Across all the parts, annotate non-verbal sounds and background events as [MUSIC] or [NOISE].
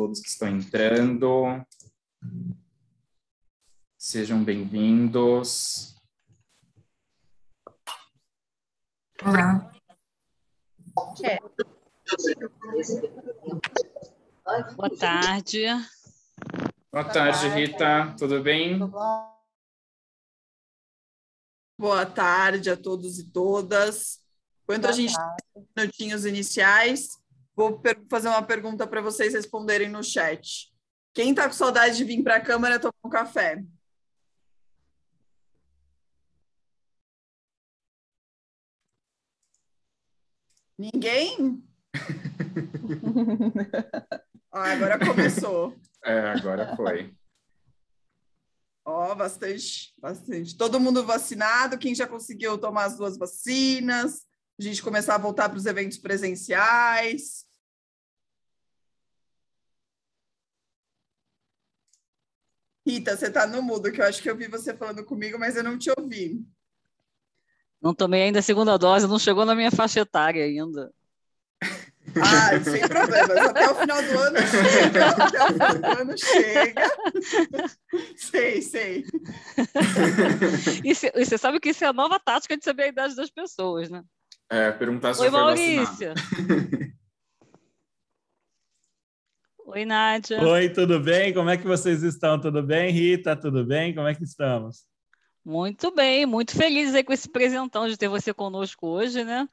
todos que estão entrando. Sejam bem-vindos. Olá. Boa tarde. Boa tarde, Rita. Tudo bem? Boa tarde a todos e todas. Enquanto a gente tem minutinhos iniciais, Vou fazer uma pergunta para vocês responderem no chat. Quem está com saudade de vir para a Câmara tomar um café? Ninguém? [LAUGHS] ah, agora começou. É, agora foi. Ó, oh, bastante, bastante. Todo mundo vacinado, quem já conseguiu tomar as duas vacinas, a gente começar a voltar para os eventos presenciais. Rita, você está no mudo, que eu acho que eu vi você falando comigo, mas eu não te ouvi. Não tomei ainda a segunda dose, não chegou na minha faixa etária ainda. Ah, [LAUGHS] sem problemas. Até o final do ano chega. Até o final do ano chega. [LAUGHS] Sei, sei. [LAUGHS] E, você sabe que isso é a nova tática de saber a idade das pessoas, né? É, perguntar se Oi, já foi Maurícia. vacinado. Oi, Nádia. Oi, tudo bem? Como é que vocês estão? Tudo bem, Rita? Tudo bem? Como é que estamos? Muito bem, muito feliz aí com esse presentão de ter você conosco hoje, né?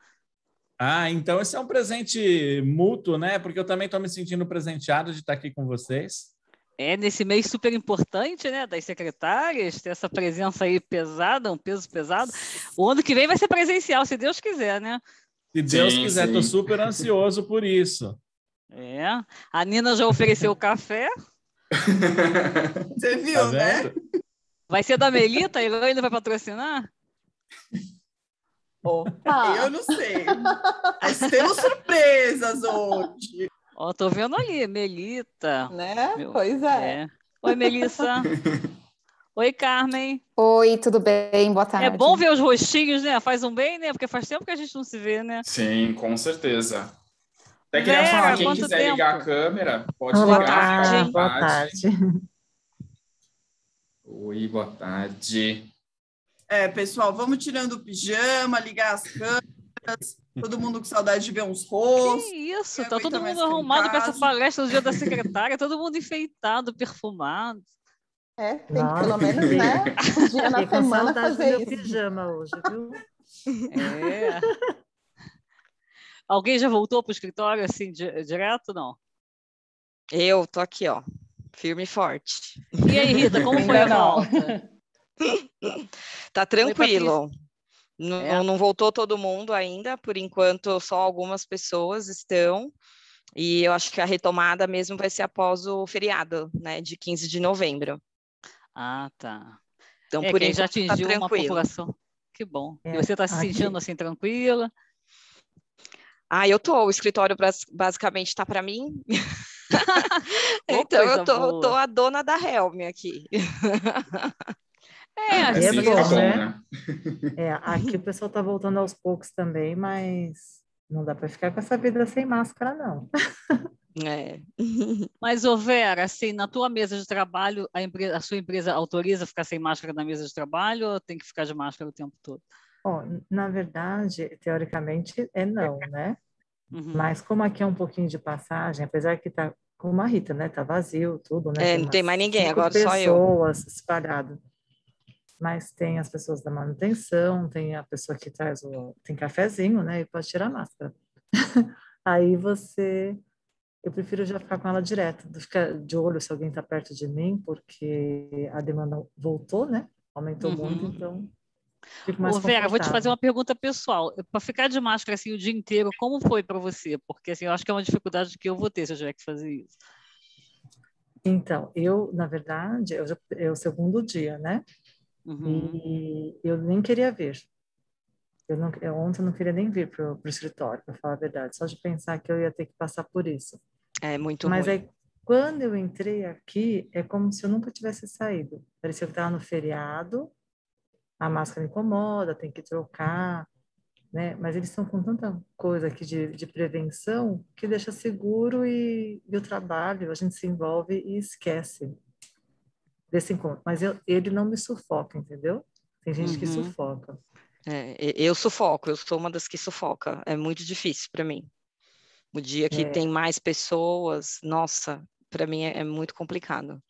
Ah, então esse é um presente mútuo, né? Porque eu também estou me sentindo presenteado de estar aqui com vocês. É, nesse mês super importante, né? Das secretárias, ter essa presença aí pesada, um peso pesado. O ano que vem vai ser presencial, se Deus quiser, né? Se Deus sim, quiser, estou super ansioso por isso. É. A Nina já ofereceu café. [LAUGHS] Você viu, tá né? Vai ser da Melita? A ainda vai patrocinar? Opa. [LAUGHS] Eu não sei. Mas temos surpresas hoje. Ó, tô vendo ali, Melita. Né? Meu... Pois é. é. Oi, Melissa. [LAUGHS] Oi, Carmen. Oi, tudo bem? Boa é tarde. É bom ver os rostinhos, né? Faz um bem, né? Porque faz tempo que a gente não se vê, né? Sim, com certeza. Até queria assim, Vera, falar, quem quiser tempo? ligar a câmera, pode boa ligar. Tarde, boa tarde. Oi, boa tarde. É, pessoal, vamos tirando o pijama, ligar as câmeras. Todo mundo com saudade de ver uns rostos. Que isso, tá todo mundo arrumado para essa palestra do dia da [LAUGHS] secretária, todo mundo enfeitado, perfumado. É, tem Nossa. pelo menos, né? Um dia na semana fazer isso. pijama hoje, viu? É. [LAUGHS] Alguém já voltou para o escritório assim di direto? Não. Eu tô aqui, ó, firme e forte. E aí, Rita, como foi a volta? [LAUGHS] tá tranquilo. Não, é. não voltou todo mundo ainda, por enquanto só algumas pessoas estão. E eu acho que a retomada mesmo vai ser após o feriado, né, de 15 de novembro. Ah, tá. Então, é, por isso, já tá atingiu tá uma população. Que bom. É. E você está se sentindo assim tranquila? Ah, eu tô. O escritório basicamente está para mim. [LAUGHS] então eu tô, eu tô, a dona da Helm aqui. é, aqui é, é bom, né? né? É, aqui o pessoal tá voltando aos poucos também, mas não dá para ficar com essa vida sem máscara, não. É. [LAUGHS] Mas, ô Vera, assim, na tua mesa de trabalho, a, empresa, a sua empresa autoriza ficar sem máscara na mesa de trabalho ou tem que ficar de máscara o tempo todo? Bom, na verdade, teoricamente é não, né? Uhum. Mas como aqui é um pouquinho de passagem, apesar que tá como a Rita, né? Tá vazio tudo, né? É, tem não tem mais ninguém, agora só eu. pessoas espalhadas. Mas tem as pessoas da manutenção, tem a pessoa que traz o... tem cafezinho, né? E pode tirar a máscara. [LAUGHS] Aí você... Eu prefiro já ficar com ela direto, ficar de olho se alguém tá perto de mim, porque a demanda voltou, né? Aumentou uhum. muito, então Ô, Vera, vou te fazer uma pergunta pessoal. Para ficar de máscara assim o dia inteiro, como foi para você? Porque assim, eu acho que é uma dificuldade que eu vou ter se eu tiver que fazer isso. Então, eu, na verdade, eu, é o segundo dia, né? Uhum. E eu nem queria vir. Eu, não, eu ontem não queria nem vir para o escritório, para falar a verdade, só de pensar que eu ia ter que passar por isso. É muito Mas ruim. aí, quando eu entrei aqui, é como se eu nunca tivesse saído. Parecia que eu estava no feriado, a máscara incomoda, tem que trocar, né? Mas eles estão com tanta coisa aqui de, de prevenção que deixa seguro e, e o trabalho, a gente se envolve e esquece desse encontro. Mas eu, ele não me sufoca, entendeu? Tem gente uhum. que sufoca. É, eu sufoco, eu sou uma das que sufoca. É muito difícil para mim. O dia que é. tem mais pessoas, nossa, para mim é, é muito complicado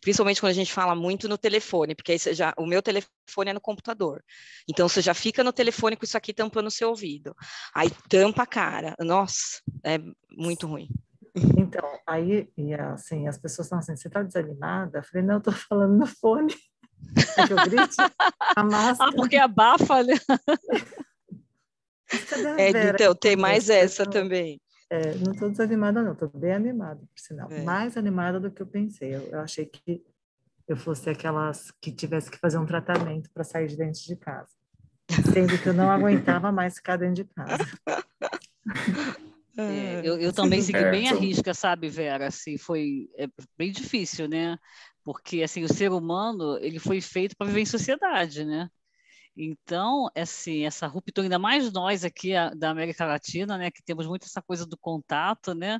principalmente quando a gente fala muito no telefone, porque aí já, o meu telefone é no computador. Então você já fica no telefone com isso aqui tampando o seu ouvido. Aí tampa a cara. Nossa, é muito ruim. Então, aí, e assim, as pessoas falam assim, você está desanimada? Eu falei, não, eu estou falando no fone. É que eu grite, a máscara. Ah, porque abafa, né? [LAUGHS] É, é então, tem né? mais essa também. É, não estou desanimada, não, estou bem animada, por sinal. É. Mais animada do que eu pensei. Eu, eu, achei que eu fosse aquelas que tivesse que fazer um tratamento para sair de dentro de casa. Sendo que eu não aguentava mais ficar dentro de casa. É, é eu, eu, também segui bem a risca, sabe, Vera? Assim, foi é bem difícil, né? Porque assim, o ser humano ele foi feito para viver em sociedade, né? Então, assim, essa ruptura, ainda mais nós aqui a, da América Latina, né, que temos muito essa coisa do contato, né,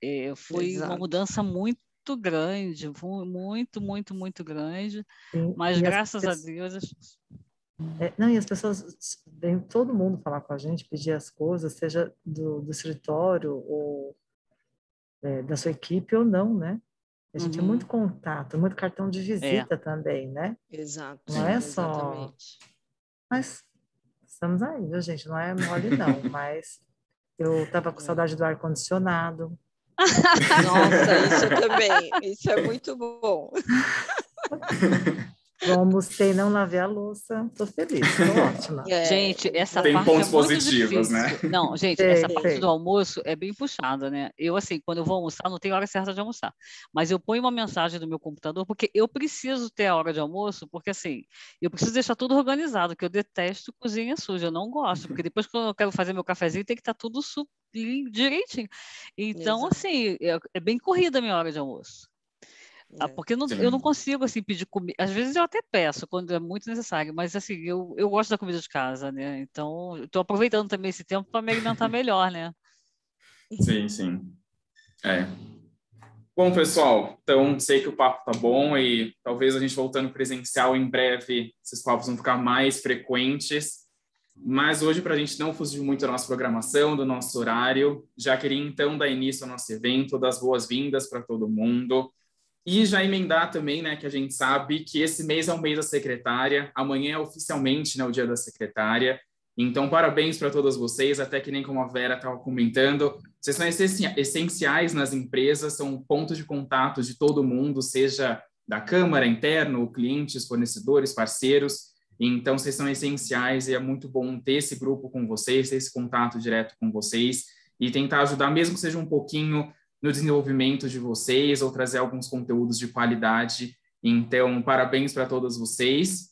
é, foi Exato. uma mudança muito grande, muito, muito, muito grande, mas graças a Deus... É, não, e as pessoas, vem todo mundo falar com a gente, pedir as coisas, seja do, do escritório ou é, da sua equipe ou não, né? A gente é uhum. muito contato, muito cartão de é. visita é. também, né? Exato. Não é só. Exatamente. Mas estamos aí, viu, gente? Não é mole, não, [LAUGHS] mas eu tava com saudade do ar-condicionado. [LAUGHS] Nossa, isso [LAUGHS] também. Isso é muito bom. Como sem não lavei a louça, tô feliz, tô [LAUGHS] ótima. É, gente, essa tem parte é pontos é positivos, né? Não, gente, essa parte do almoço é bem puxada, né? Eu, assim, quando eu vou almoçar, não tem hora certa de almoçar. Mas eu ponho uma mensagem no meu computador, porque eu preciso ter a hora de almoço, porque, assim, eu preciso deixar tudo organizado, que eu detesto cozinha suja, eu não gosto, porque depois que eu quero fazer meu cafezinho, tem que estar tá tudo direitinho. Então, Exato. assim, é, é bem corrida a minha hora de almoço. Ah, é. Porque não, eu não consigo, assim, pedir comida. Às vezes eu até peço, quando é muito necessário, mas, assim, eu, eu gosto da comida de casa, né? Então, estou aproveitando também esse tempo para me alimentar [LAUGHS] melhor, né? Sim, sim. É. Bom, pessoal, então sei que o papo tá bom e talvez a gente voltando presencial em breve, esses papos vão ficar mais frequentes. Mas hoje, para a gente não fugir muito da nossa programação, do nosso horário, já queria então dar início ao nosso evento, das boas-vindas para todo mundo. E já emendar também, né, que a gente sabe que esse mês é o mês da secretária, amanhã é oficialmente né, o dia da secretária. Então, parabéns para todas vocês, até que nem como a Vera estava comentando, vocês são essenciais nas empresas, são pontos ponto de contato de todo mundo, seja da Câmara, interno, clientes, fornecedores, parceiros. Então, vocês são essenciais e é muito bom ter esse grupo com vocês, ter esse contato direto com vocês e tentar ajudar, mesmo que seja um pouquinho, no desenvolvimento de vocês ou trazer alguns conteúdos de qualidade. Então, parabéns para todas vocês.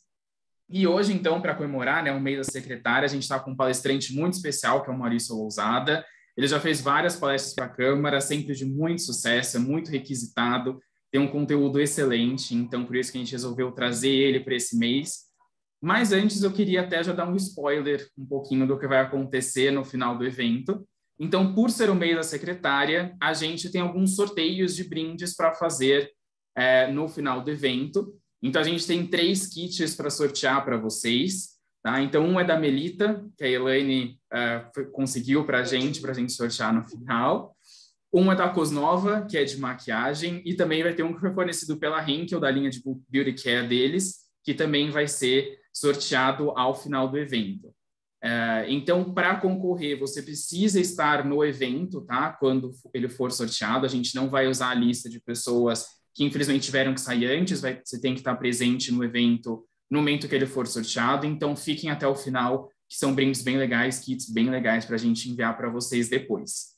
E hoje, então, para comemorar né, o mês da secretária, a gente está com um palestrante muito especial, que é o Maurício Lousada. Ele já fez várias palestras para a Câmara, sempre de muito sucesso, é muito requisitado, tem um conteúdo excelente, então por isso que a gente resolveu trazer ele para esse mês. Mas antes eu queria até já dar um spoiler um pouquinho do que vai acontecer no final do evento. Então, por ser o mês da secretária, a gente tem alguns sorteios de brindes para fazer é, no final do evento. Então, a gente tem três kits para sortear para vocês. Tá? Então, um é da Melita, que a Elaine é, foi, conseguiu para a gente, para a gente sortear no final. Um é da Cosnova, que é de maquiagem, e também vai ter um que foi fornecido pela Henkel, da linha de Beauty Care deles, que também vai ser sorteado ao final do evento. É, então, para concorrer, você precisa estar no evento, tá? Quando ele for sorteado, a gente não vai usar a lista de pessoas que infelizmente tiveram que sair antes, vai, você tem que estar presente no evento no momento que ele for sorteado. Então, fiquem até o final, que são brindes bem legais, kits bem legais para a gente enviar para vocês depois.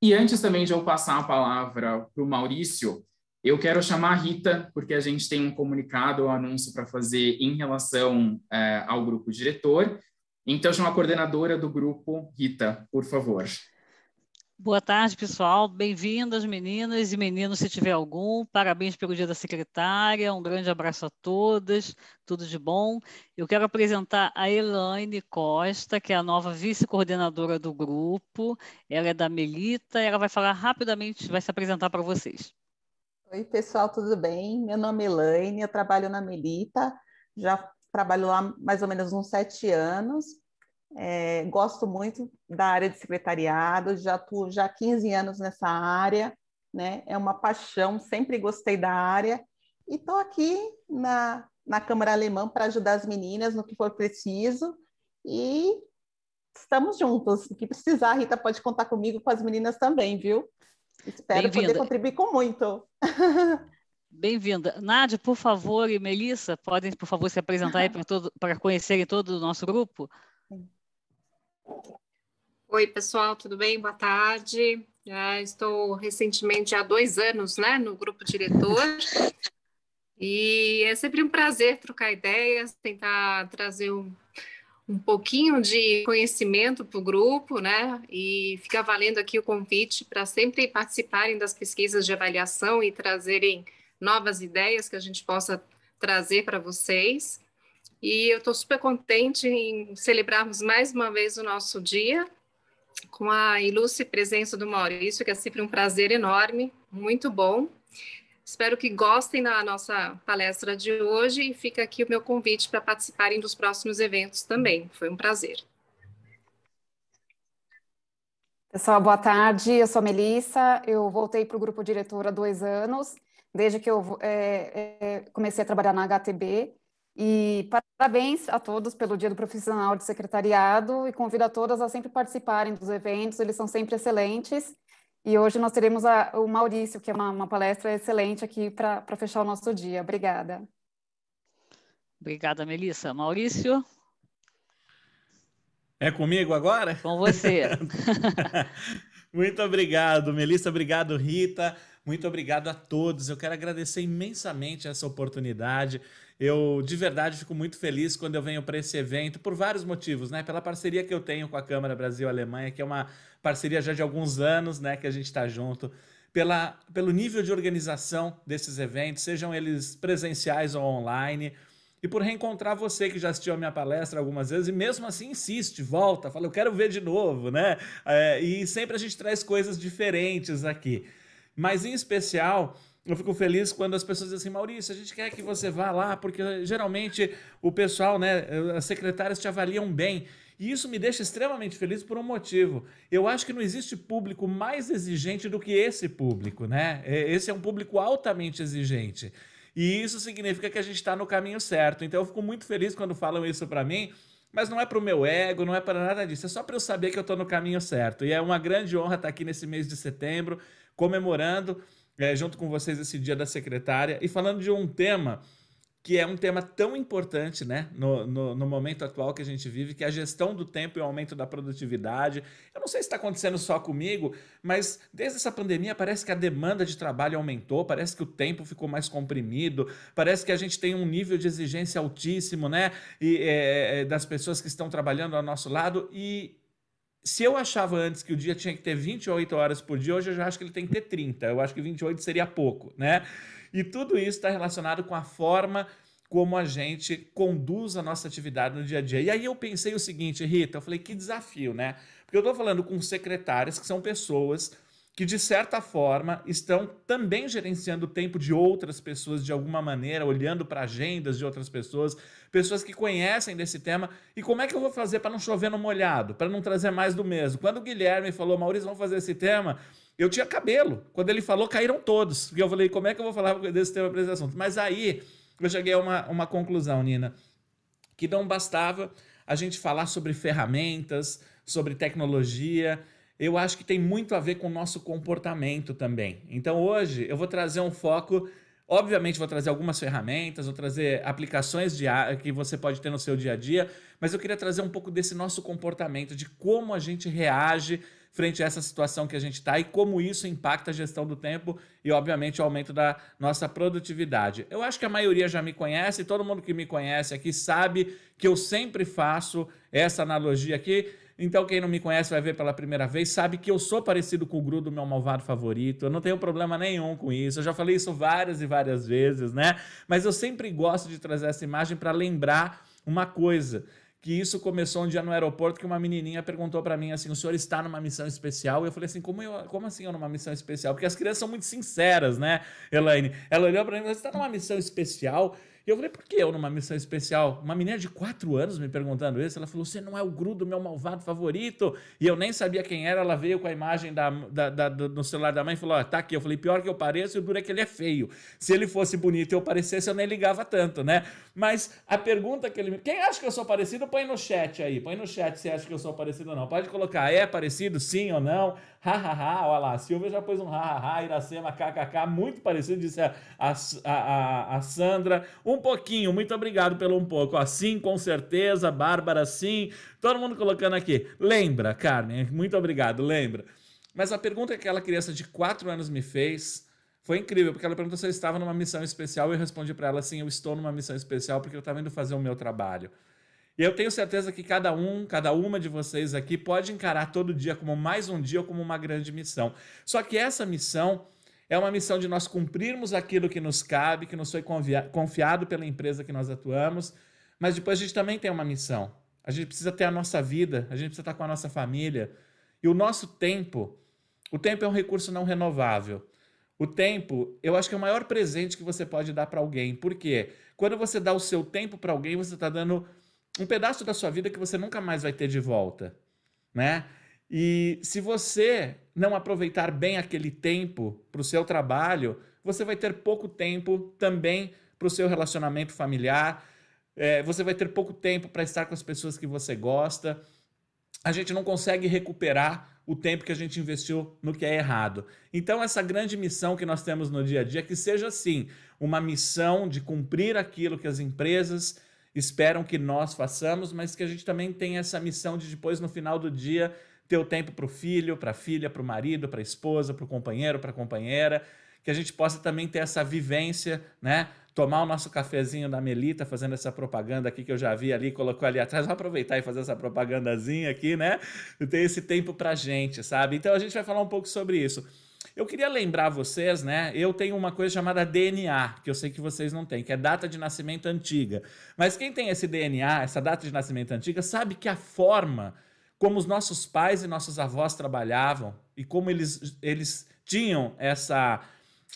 E antes também de eu passar a palavra para o Maurício, eu quero chamar a Rita, porque a gente tem um comunicado, um anúncio para fazer em relação é, ao grupo diretor, então, chama a coordenadora do grupo, Rita, por favor. Boa tarde, pessoal. Bem-vindas, meninas e meninos, se tiver algum. Parabéns pelo Dia da Secretária. Um grande abraço a todas. Tudo de bom. Eu quero apresentar a Elaine Costa, que é a nova vice-coordenadora do grupo. Ela é da Melita. Ela vai falar rapidamente, vai se apresentar para vocês. Oi, pessoal, tudo bem? Meu nome é Elaine, eu trabalho na Melita. Já trabalho lá mais ou menos uns sete anos. É, gosto muito da área de secretariado, já estou já há 15 anos nessa área, né? É uma paixão, sempre gostei da área e estou aqui na, na Câmara Alemã para ajudar as meninas no que for preciso e estamos juntos. O que precisar, Rita pode contar comigo com as meninas também, viu? Espero poder contribuir com muito. [LAUGHS] Bem-vinda. Nádia, por favor, e Melissa, podem, por favor, se apresentar aí para, todo, para conhecerem todo o nosso grupo? Oi, pessoal, tudo bem? Boa tarde. Já estou recentemente há dois anos né, no grupo diretor. e é sempre um prazer trocar ideias, tentar trazer um, um pouquinho de conhecimento para o grupo, né? E fica valendo aqui o convite para sempre participarem das pesquisas de avaliação e trazerem novas ideias que a gente possa trazer para vocês. E eu estou super contente em celebrarmos mais uma vez o nosso dia com a ilustre presença do Maurício, que é sempre um prazer enorme, muito bom. Espero que gostem da nossa palestra de hoje e fica aqui o meu convite para participarem dos próximos eventos também. Foi um prazer. Pessoal, boa tarde. Eu sou a Melissa. Eu voltei para o grupo diretor há dois anos desde que eu é, é, comecei a trabalhar na HTB. E parabéns a todos pelo Dia do Profissional de Secretariado e convido a todas a sempre participarem dos eventos, eles são sempre excelentes. E hoje nós teremos a, o Maurício, que é uma, uma palestra excelente aqui para fechar o nosso dia. Obrigada. Obrigada, Melissa. Maurício? É comigo agora? Com você. [LAUGHS] Muito obrigado, Melissa. Obrigado, Rita. Muito obrigado a todos. Eu quero agradecer imensamente essa oportunidade. Eu de verdade fico muito feliz quando eu venho para esse evento por vários motivos, né? Pela parceria que eu tenho com a Câmara Brasil Alemanha, que é uma parceria já de alguns anos, né, que a gente está junto. Pela, pelo nível de organização desses eventos, sejam eles presenciais ou online e por reencontrar você que já assistiu a minha palestra algumas vezes e mesmo assim insiste, volta, fala, eu quero ver de novo, né? É, e sempre a gente traz coisas diferentes aqui. Mas em especial, eu fico feliz quando as pessoas dizem assim, Maurício, a gente quer que você vá lá, porque geralmente o pessoal, né, eh, as secretárias te avaliam bem. E isso me deixa extremamente feliz por um motivo. Eu acho que não existe público mais exigente do que esse público, né? É, esse é um público altamente exigente. E isso significa que a gente está no caminho certo. Então eu fico muito feliz quando falam isso para mim, mas não é para o meu ego, não é para nada disso. É só para eu saber que eu estou no caminho certo. E é uma grande honra estar tá aqui nesse mês de setembro comemorando é, junto com vocês esse dia da secretária e falando de um tema que é um tema tão importante né, no, no, no, momento atual que a gente vive, que é a gestão do tempo e o aumento da produtividade. Eu não sei se está acontecendo só comigo, mas desde essa pandemia parece que a demanda de trabalho aumentou, parece que o tempo ficou mais comprimido, parece que a gente tem um nível de exigência altíssimo né, e, é, é das pessoas que estão trabalhando ao nosso lado e se eu achava antes que o dia tinha que ter 28 horas por dia, hoje eu já acho que ele tem que ter 30. Eu acho que 28 seria pouco, né? E tudo isso está relacionado com a forma como a gente conduz a nossa atividade no dia a dia. E aí eu pensei o seguinte, Rita, eu falei, que desafio, né? Porque eu estou falando com secretárias que são pessoas que de certa forma estão também gerenciando o tempo de outras pessoas de alguma maneira, olhando para agendas de outras pessoas, pessoas que conhecem desse tema. E como é que eu vou fazer para não chover no molhado, para não trazer mais do mesmo? Quando o Guilherme falou, Maurício, vamos fazer esse tema, eu tinha cabelo. Quando ele falou, caíram todos. E eu falei, como é que eu vou falar desse tema para esse assunto? Mas aí eu cheguei a uma, uma conclusão, Nina, que não bastava a gente falar sobre ferramentas, sobre tecnologia eu acho que tem muito a ver com o nosso comportamento também. Então hoje eu vou trazer um foco, obviamente vou trazer algumas ferramentas, vou trazer aplicações de, que você pode ter no seu dia a dia, mas eu queria trazer um pouco desse nosso comportamento, de como a gente reage frente a essa situação que a gente está e como isso impacta a gestão do tempo e, obviamente, o aumento da nossa produtividade. Eu acho que a maioria já me conhece, todo mundo que me conhece aqui sabe que eu sempre faço essa analogia aqui então, quem não me conhece vai ver pela primeira vez, sabe que eu sou parecido com o Gru do meu malvado favorito. Eu não tenho problema nenhum com isso. Eu já falei isso várias e várias vezes, né? Mas eu sempre gosto de trazer essa imagem para lembrar uma coisa que isso começou um dia no aeroporto que uma menininha perguntou para mim assim: "O senhor está numa missão especial?" E eu falei assim: "Como eu, como assim eu numa missão especial?" Porque as crianças são muito sinceras, né, Elaine? Ela olhou para mim: e "Você está numa missão especial?" E eu falei, por que eu numa missão especial? Uma menina de quatro anos me perguntando isso, ela falou, você não é o gru do meu malvado favorito? E eu nem sabia quem era, ela veio com a imagem da, da, da no celular da mãe e falou, ah, tá aqui. Eu falei, pior que eu pareço, e o duro é que ele é feio. Se ele fosse bonito e eu parecesse, eu nem ligava tanto, né? Mas a pergunta que ele me... Quem acha que eu sou parecido, põe no chat aí. Põe no chat se acha que eu sou parecido ou não. Pode colocar, é parecido, sim ou não hahaha, olha lá, Silvia já pôs um hahaha, Iracema, kkk, muito parecido, disse a, a, a, a Sandra. Um pouquinho, muito obrigado pelo um pouco. Assim, com certeza, Bárbara, sim. Todo mundo colocando aqui. Lembra, Carmen, muito obrigado, lembra. Mas a pergunta que aquela criança de 4 anos me fez foi incrível, porque ela perguntou se eu estava numa missão especial e eu respondi para ela assim: eu estou numa missão especial porque eu estava indo fazer o meu trabalho e Eu tenho certeza que cada um, cada uma de vocês aqui pode encarar todo dia como mais um dia ou como uma grande missão. Só que essa missão é uma missão de nós cumprirmos aquilo que nos cabe, que nos foi confiado pela empresa que nós atuamos, mas depois a gente também tem uma missão. A gente precisa ter a nossa vida, a gente precisa estar com a nossa família. E o nosso tempo, o tempo é um recurso não renovável. O tempo, eu acho que é o maior presente que você pode dar para alguém. Por quê? Quando você dá o seu tempo para alguém, você está dando um pedaço da sua vida que você nunca mais vai ter de volta, né? E se você não aproveitar bem aquele tempo para o seu trabalho, você vai ter pouco tempo também para o seu relacionamento familiar, é, você vai ter pouco tempo para estar com as pessoas que você gosta. A gente não consegue recuperar o tempo que a gente investiu no que é errado. Então, essa grande missão que nós temos no dia a dia, que seja assim, uma missão de cumprir aquilo que as empresas esperam que nós façamos, mas que a gente também tem essa missão de depois, no final do dia, ter o tempo para o filho, para a filha, para o marido, para a esposa, para o companheiro, para a companheira, que a gente possa também ter essa vivência, né? Tomar o nosso cafezinho da Melita, fazendo essa propaganda aqui que eu já vi ali, colocou ali atrás. Vou aproveitar e fazer essa propagandazinha aqui, né? E Ter esse tempo pra gente, sabe? Então a gente vai falar um pouco sobre isso. Eu queria lembrar vocês, né? Eu tenho uma coisa chamada DNA, que eu sei que vocês não têm, que é data de nascimento antiga. Mas quem tem esse DNA, essa data de nascimento antiga, sabe que a forma como os nossos pais e nossos avós trabalhavam e como eles, eles tinham essa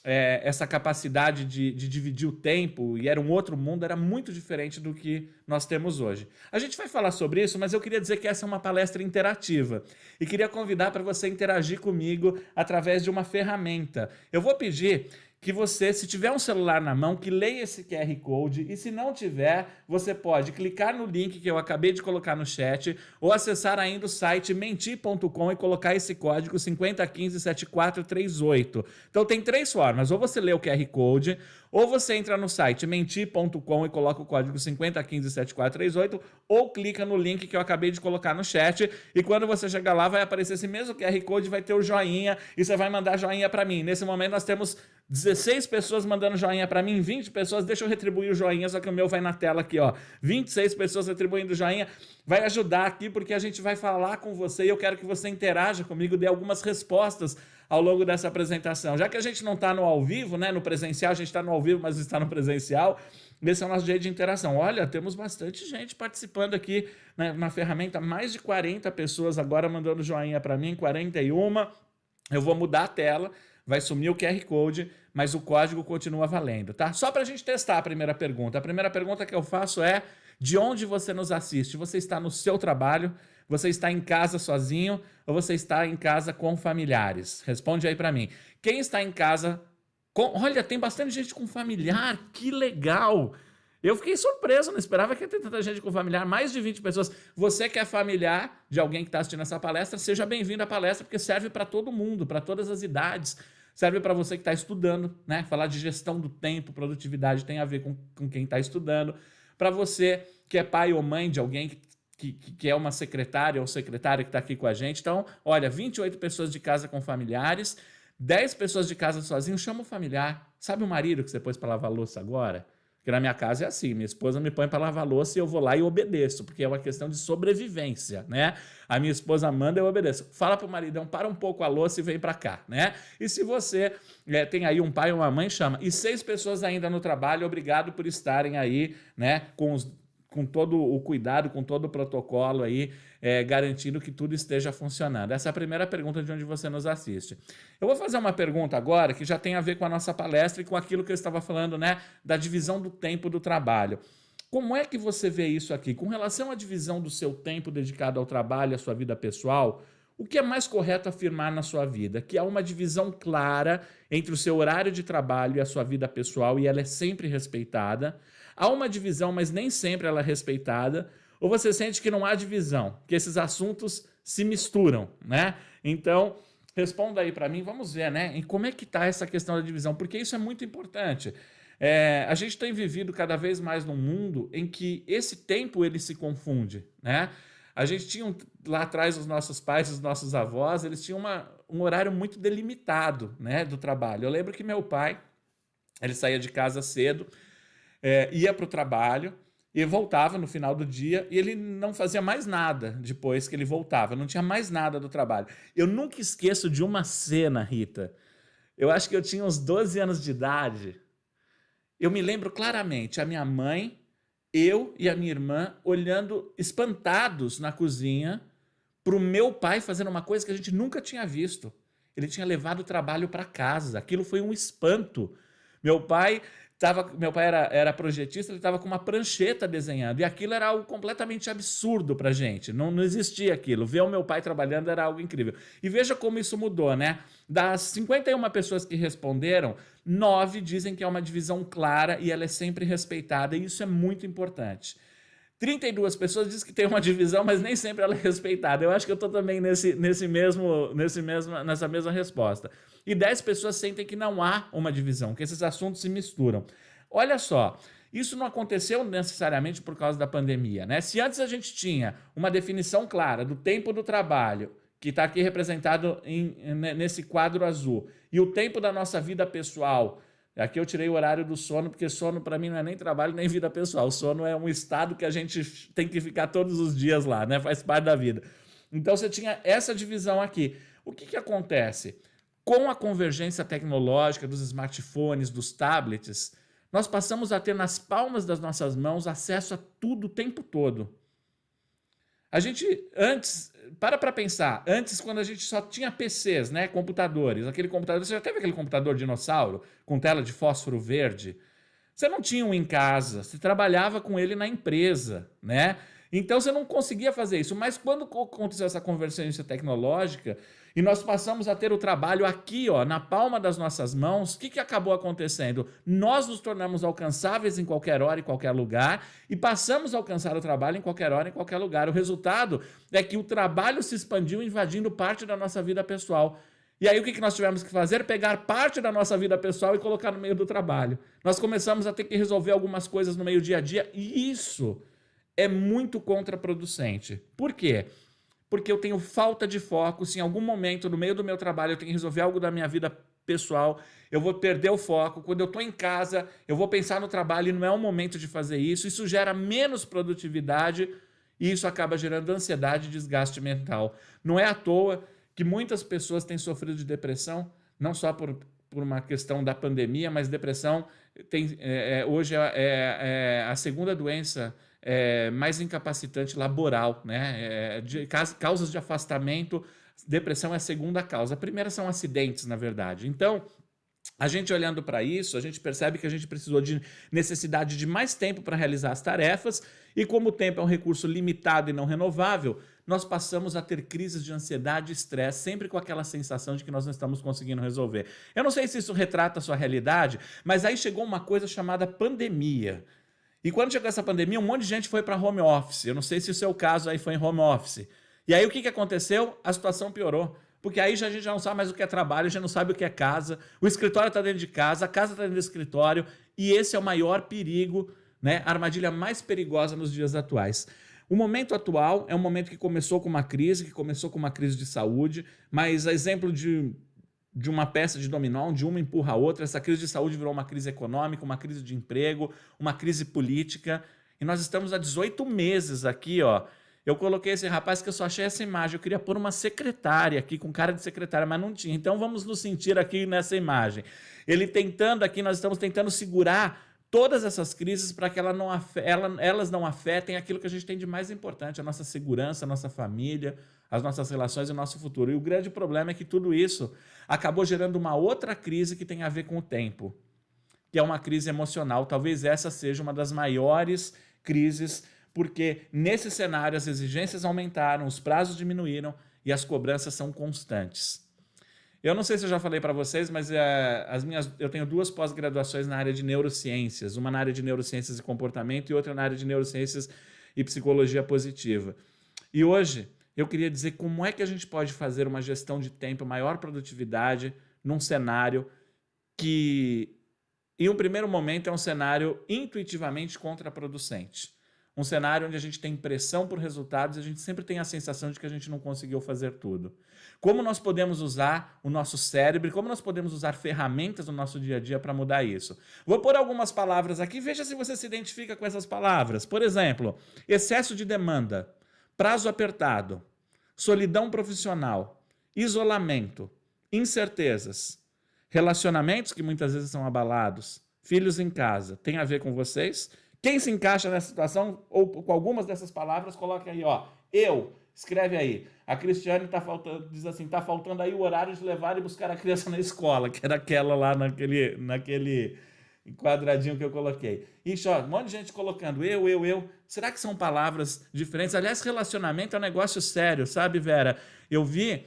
é, essa capacidade de, de, dividir o tempo e era um outro mundo, era muito diferente do que nós temos hoje. A gente vai falar sobre isso, mas eu queria dizer que essa é uma palestra interativa e queria convidar para você interagir comigo através de uma ferramenta. Eu vou pedir que você, se tiver um celular na mão, que leia esse QR Code e se não tiver, você pode clicar no link que eu acabei de colocar no chat ou acessar ainda o site mentir.com e colocar esse código 50157438. Então tem três formas, ou você lê o QR Code ou você entra no site menti.com e coloca o código 50157438 ou clica no link que eu acabei de colocar no chat e quando você chegar lá vai aparecer esse mesmo QR Code, vai ter o joinha e você vai mandar joinha para mim. Nesse momento nós temos 16 pessoas mandando joinha para mim, 20 pessoas, deixa eu retribuir o joinha, só que o meu vai na tela aqui, ó. 26 pessoas retribuindo joinha. Vai ajudar aqui porque a gente vai falar com você e eu quero que você interaja comigo, dê algumas respostas ao longo dessa apresentação. Já que a gente não está no ao vivo, né, no presencial, a gente está no ao vivo, mas está no presencial, esse é o nosso jeito de interação. Olha, temos bastante gente participando aqui né, na ferramenta, mais de 40 pessoas agora mandando joinha para mim, 41. Eu vou mudar a tela, vai sumir o QR Code, mas o código continua valendo, tá? Só para a gente testar a primeira pergunta. A primeira pergunta que eu faço é: de onde você nos assiste? Você está no seu trabalho? Você está em casa sozinho ou você está em casa com familiares? Responde aí para mim. Quem está em casa com... Olha, tem bastante gente com familiar, que legal! Eu fiquei surpreso, não esperava que ia ter tanta gente com familiar, mais de 20 pessoas. Você que é familiar de alguém que está assistindo essa palestra, seja bem-vindo à palestra, porque serve para todo mundo, para todas as idades. Serve para você que está estudando, né? Falar de gestão do tempo, produtividade tem a ver com, com quem está estudando. Para você que é pai ou mãe de alguém que que, que, é uma secretária ou secretária que está aqui com a gente. Então, olha, 28 pessoas de casa com familiares, 10 pessoas de casa sozinho, chama o familiar. Sabe o marido que você pôs para lavar louça agora? Porque na minha casa é assim, minha esposa me põe para lavar louça e eu vou lá e obedeço, porque é uma questão de sobrevivência, né? A minha esposa manda, eu obedeço. Fala pro maridão, para um pouco a louça e vem para cá, né? E se você é, tem aí um pai ou uma mãe, chama. E seis pessoas ainda no trabalho, obrigado por estarem aí, né, com os com todo o cuidado, com todo o protocolo aí, é, garantindo que tudo esteja funcionando. Essa é a primeira pergunta de onde você nos assiste. Eu vou fazer uma pergunta agora que já tem a ver com a nossa palestra e com aquilo que eu estava falando, né, da divisão do tempo do trabalho. Como é que você vê isso aqui? Com relação à divisão do seu tempo dedicado ao trabalho, à sua vida pessoal, o que é mais correto afirmar na sua vida? Que há uma divisão clara entre o seu horário de trabalho e a sua vida pessoal e ela é sempre respeitada. Há uma divisão, mas nem sempre ela é respeitada. Ou você sente que não há divisão, que esses assuntos se misturam, né? Então, responda aí para mim, vamos ver, né? E como é que tá essa questão da divisão? Porque isso é muito importante. É, a gente tem vivido cada vez mais num mundo em que esse tempo ele se confunde, né? A gente tinha lá atrás os nossos pais, os nossos avós, eles tinham uma, um horário muito delimitado, né, do trabalho. Eu lembro que meu pai, ele saía de casa cedo, é, ia para o trabalho e voltava no final do dia e ele não fazia mais nada depois que ele voltava, não tinha mais nada do trabalho. Eu nunca esqueço de uma cena, Rita. Eu acho que eu tinha uns 12 anos de idade. Eu me lembro claramente a minha mãe, eu e a minha irmã olhando espantados na cozinha para o meu pai fazendo uma coisa que a gente nunca tinha visto. Ele tinha levado o trabalho para casa. Aquilo foi um espanto. Meu pai Tava, meu pai era, era projetista, ele estava com uma prancheta desenhando. E aquilo era algo completamente absurdo para gente. Não, não existia aquilo. Ver o meu pai trabalhando era algo incrível. E veja como isso mudou, né? Das 51 pessoas que responderam, nove dizem que é uma divisão clara e ela é sempre respeitada. E isso é muito importante. 32 pessoas dizem que tem uma divisão, mas nem sempre ela é respeitada. Eu acho que eu estou também nesse, nesse mesmo, nesse mesmo, nessa mesma resposta e 10 pessoas sentem que não há uma divisão, que esses assuntos se misturam. Olha só, isso não aconteceu necessariamente por causa da pandemia, né? Se antes a gente tinha uma definição clara do tempo do trabalho, que está aqui representado em, né, nesse quadro azul, e o tempo da nossa vida pessoal, Aqui eu tirei o horário do sono, porque sono para mim não é nem trabalho nem vida pessoal. Sono é um estado que a gente tem que ficar todos os dias lá, né? Faz parte da vida. Então você tinha essa divisão aqui. O que, que acontece? com a convergência tecnológica dos smartphones, dos tablets, nós passamos a ter nas palmas das nossas mãos acesso a tudo o tempo todo. A gente antes, para para pensar, antes quando a gente só tinha PCs, né, computadores, aquele computador, você já teve aquele computador dinossauro com tela de fósforo verde? Você não tinha um em casa, você trabalhava com ele na empresa, né? Então você não conseguia fazer isso, mas quando aconteceu essa convergência tecnológica, e nós passamos a ter o trabalho aqui, ó, na palma das nossas mãos. O que, que acabou acontecendo? Nós nos tornamos alcançáveis em qualquer hora e qualquer lugar e passamos a alcançar o trabalho em qualquer hora e qualquer lugar. O resultado é que o trabalho se expandiu invadindo parte da nossa vida pessoal. E aí o que nós tivemos que fazer? Pegar parte da nossa vida pessoal e colocar no meio do trabalho. Nós começamos a ter que resolver algumas coisas no meio do dia a dia e isso é muito contraproducente. Por quê? porque eu tenho falta de foco. Se em algum momento, no meio do meu trabalho, eu tenho que resolver algo da minha vida pessoal, eu vou perder o foco. Quando eu estou em casa, eu vou pensar no trabalho e não é o momento de fazer isso. Isso gera menos produtividade e isso acaba gerando ansiedade e desgaste mental. Não é à toa que muitas pessoas têm sofrido de depressão, não só por, por uma questão da pandemia, mas depressão tem, é, é hoje é, é, é a segunda doença é, mais incapacitante laboral, né? É, de, causas de afastamento, depressão é a segunda causa. A primeira são acidentes, na verdade. Então, a gente olhando para isso, a gente percebe que a gente precisou de necessidade de mais tempo para realizar as tarefas, e como o tempo é um recurso limitado e não renovável, nós passamos a ter crises de ansiedade e estresse, sempre com aquela sensação de que nós não estamos conseguindo resolver. Eu não sei se isso retrata a sua realidade, mas aí chegou uma coisa chamada pandemia. E quando chegou essa pandemia, um monte de gente foi para home office. Eu não sei se o seu caso aí foi em home office. E aí o que, que aconteceu? A situação piorou. Porque aí já, a gente já não sabe mais o que é trabalho, já não sabe o que é casa, o escritório está dentro de casa, a casa está dentro do escritório, e esse é o maior perigo, né? A armadilha mais perigosa nos dias atuais. O momento atual é um momento que começou com uma crise, que começou com uma crise de saúde, mas a exemplo de de uma peça de dominó, onde uma empurra a outra. Essa crise de saúde virou uma crise econômica, uma crise de emprego, uma crise política. E nós estamos há 18 meses aqui, ó. Eu coloquei esse rapaz que eu só achei essa imagem. Eu queria pôr uma secretária aqui, com cara de secretária, mas não tinha. Então vamos nos sentir aqui nessa imagem. Ele tentando aqui, nós estamos tentando segurar todas essas crises para que ela não, ela, elas não afetem aquilo que a gente tem de mais importante, a nossa segurança, a nossa família, as nossas relações e o nosso futuro. E o grande problema é que tudo isso acabou gerando uma outra crise que tem a ver com o tempo, que é uma crise emocional. Talvez essa seja uma das maiores crises, porque nesse cenário as exigências aumentaram, os prazos diminuíram e as cobranças são constantes. Eu não sei se eu já falei para vocês, mas é, as minhas, eu tenho duas pós-graduações na área de neurociências, uma na área de neurociências e comportamento e outra na área de neurociências e psicologia positiva. E hoje eu queria dizer como é que a gente pode fazer uma gestão de tempo, maior produtividade num cenário que, em um primeiro momento, é um cenário intuitivamente contraproducente. Um cenário onde a gente tem pressão por resultados e a gente sempre tem a sensação de que a gente não conseguiu fazer tudo. Como nós podemos usar o nosso cérebro, como nós podemos usar ferramentas no nosso dia a dia para mudar isso? Vou pôr algumas palavras aqui, veja se você se identifica com essas palavras. Por exemplo, excesso de demanda prazo apertado, solidão profissional, isolamento, incertezas, relacionamentos que muitas vezes são abalados, filhos em casa, tem a ver com vocês? Quem se encaixa nessa situação ou com algumas dessas palavras, coloque aí, ó, eu, escreve aí. A Cristiane tá faltando, diz assim, tá faltando aí o horário de levar e buscar a criança na escola, [LAUGHS] que era aquela lá naquele naquele quadradinho que eu coloquei. Ixi, ó, um monte de gente colocando eu, eu, eu. Será que são palavras diferentes? Aliás, relacionamento é um negócio sério, sabe, Vera? Eu vi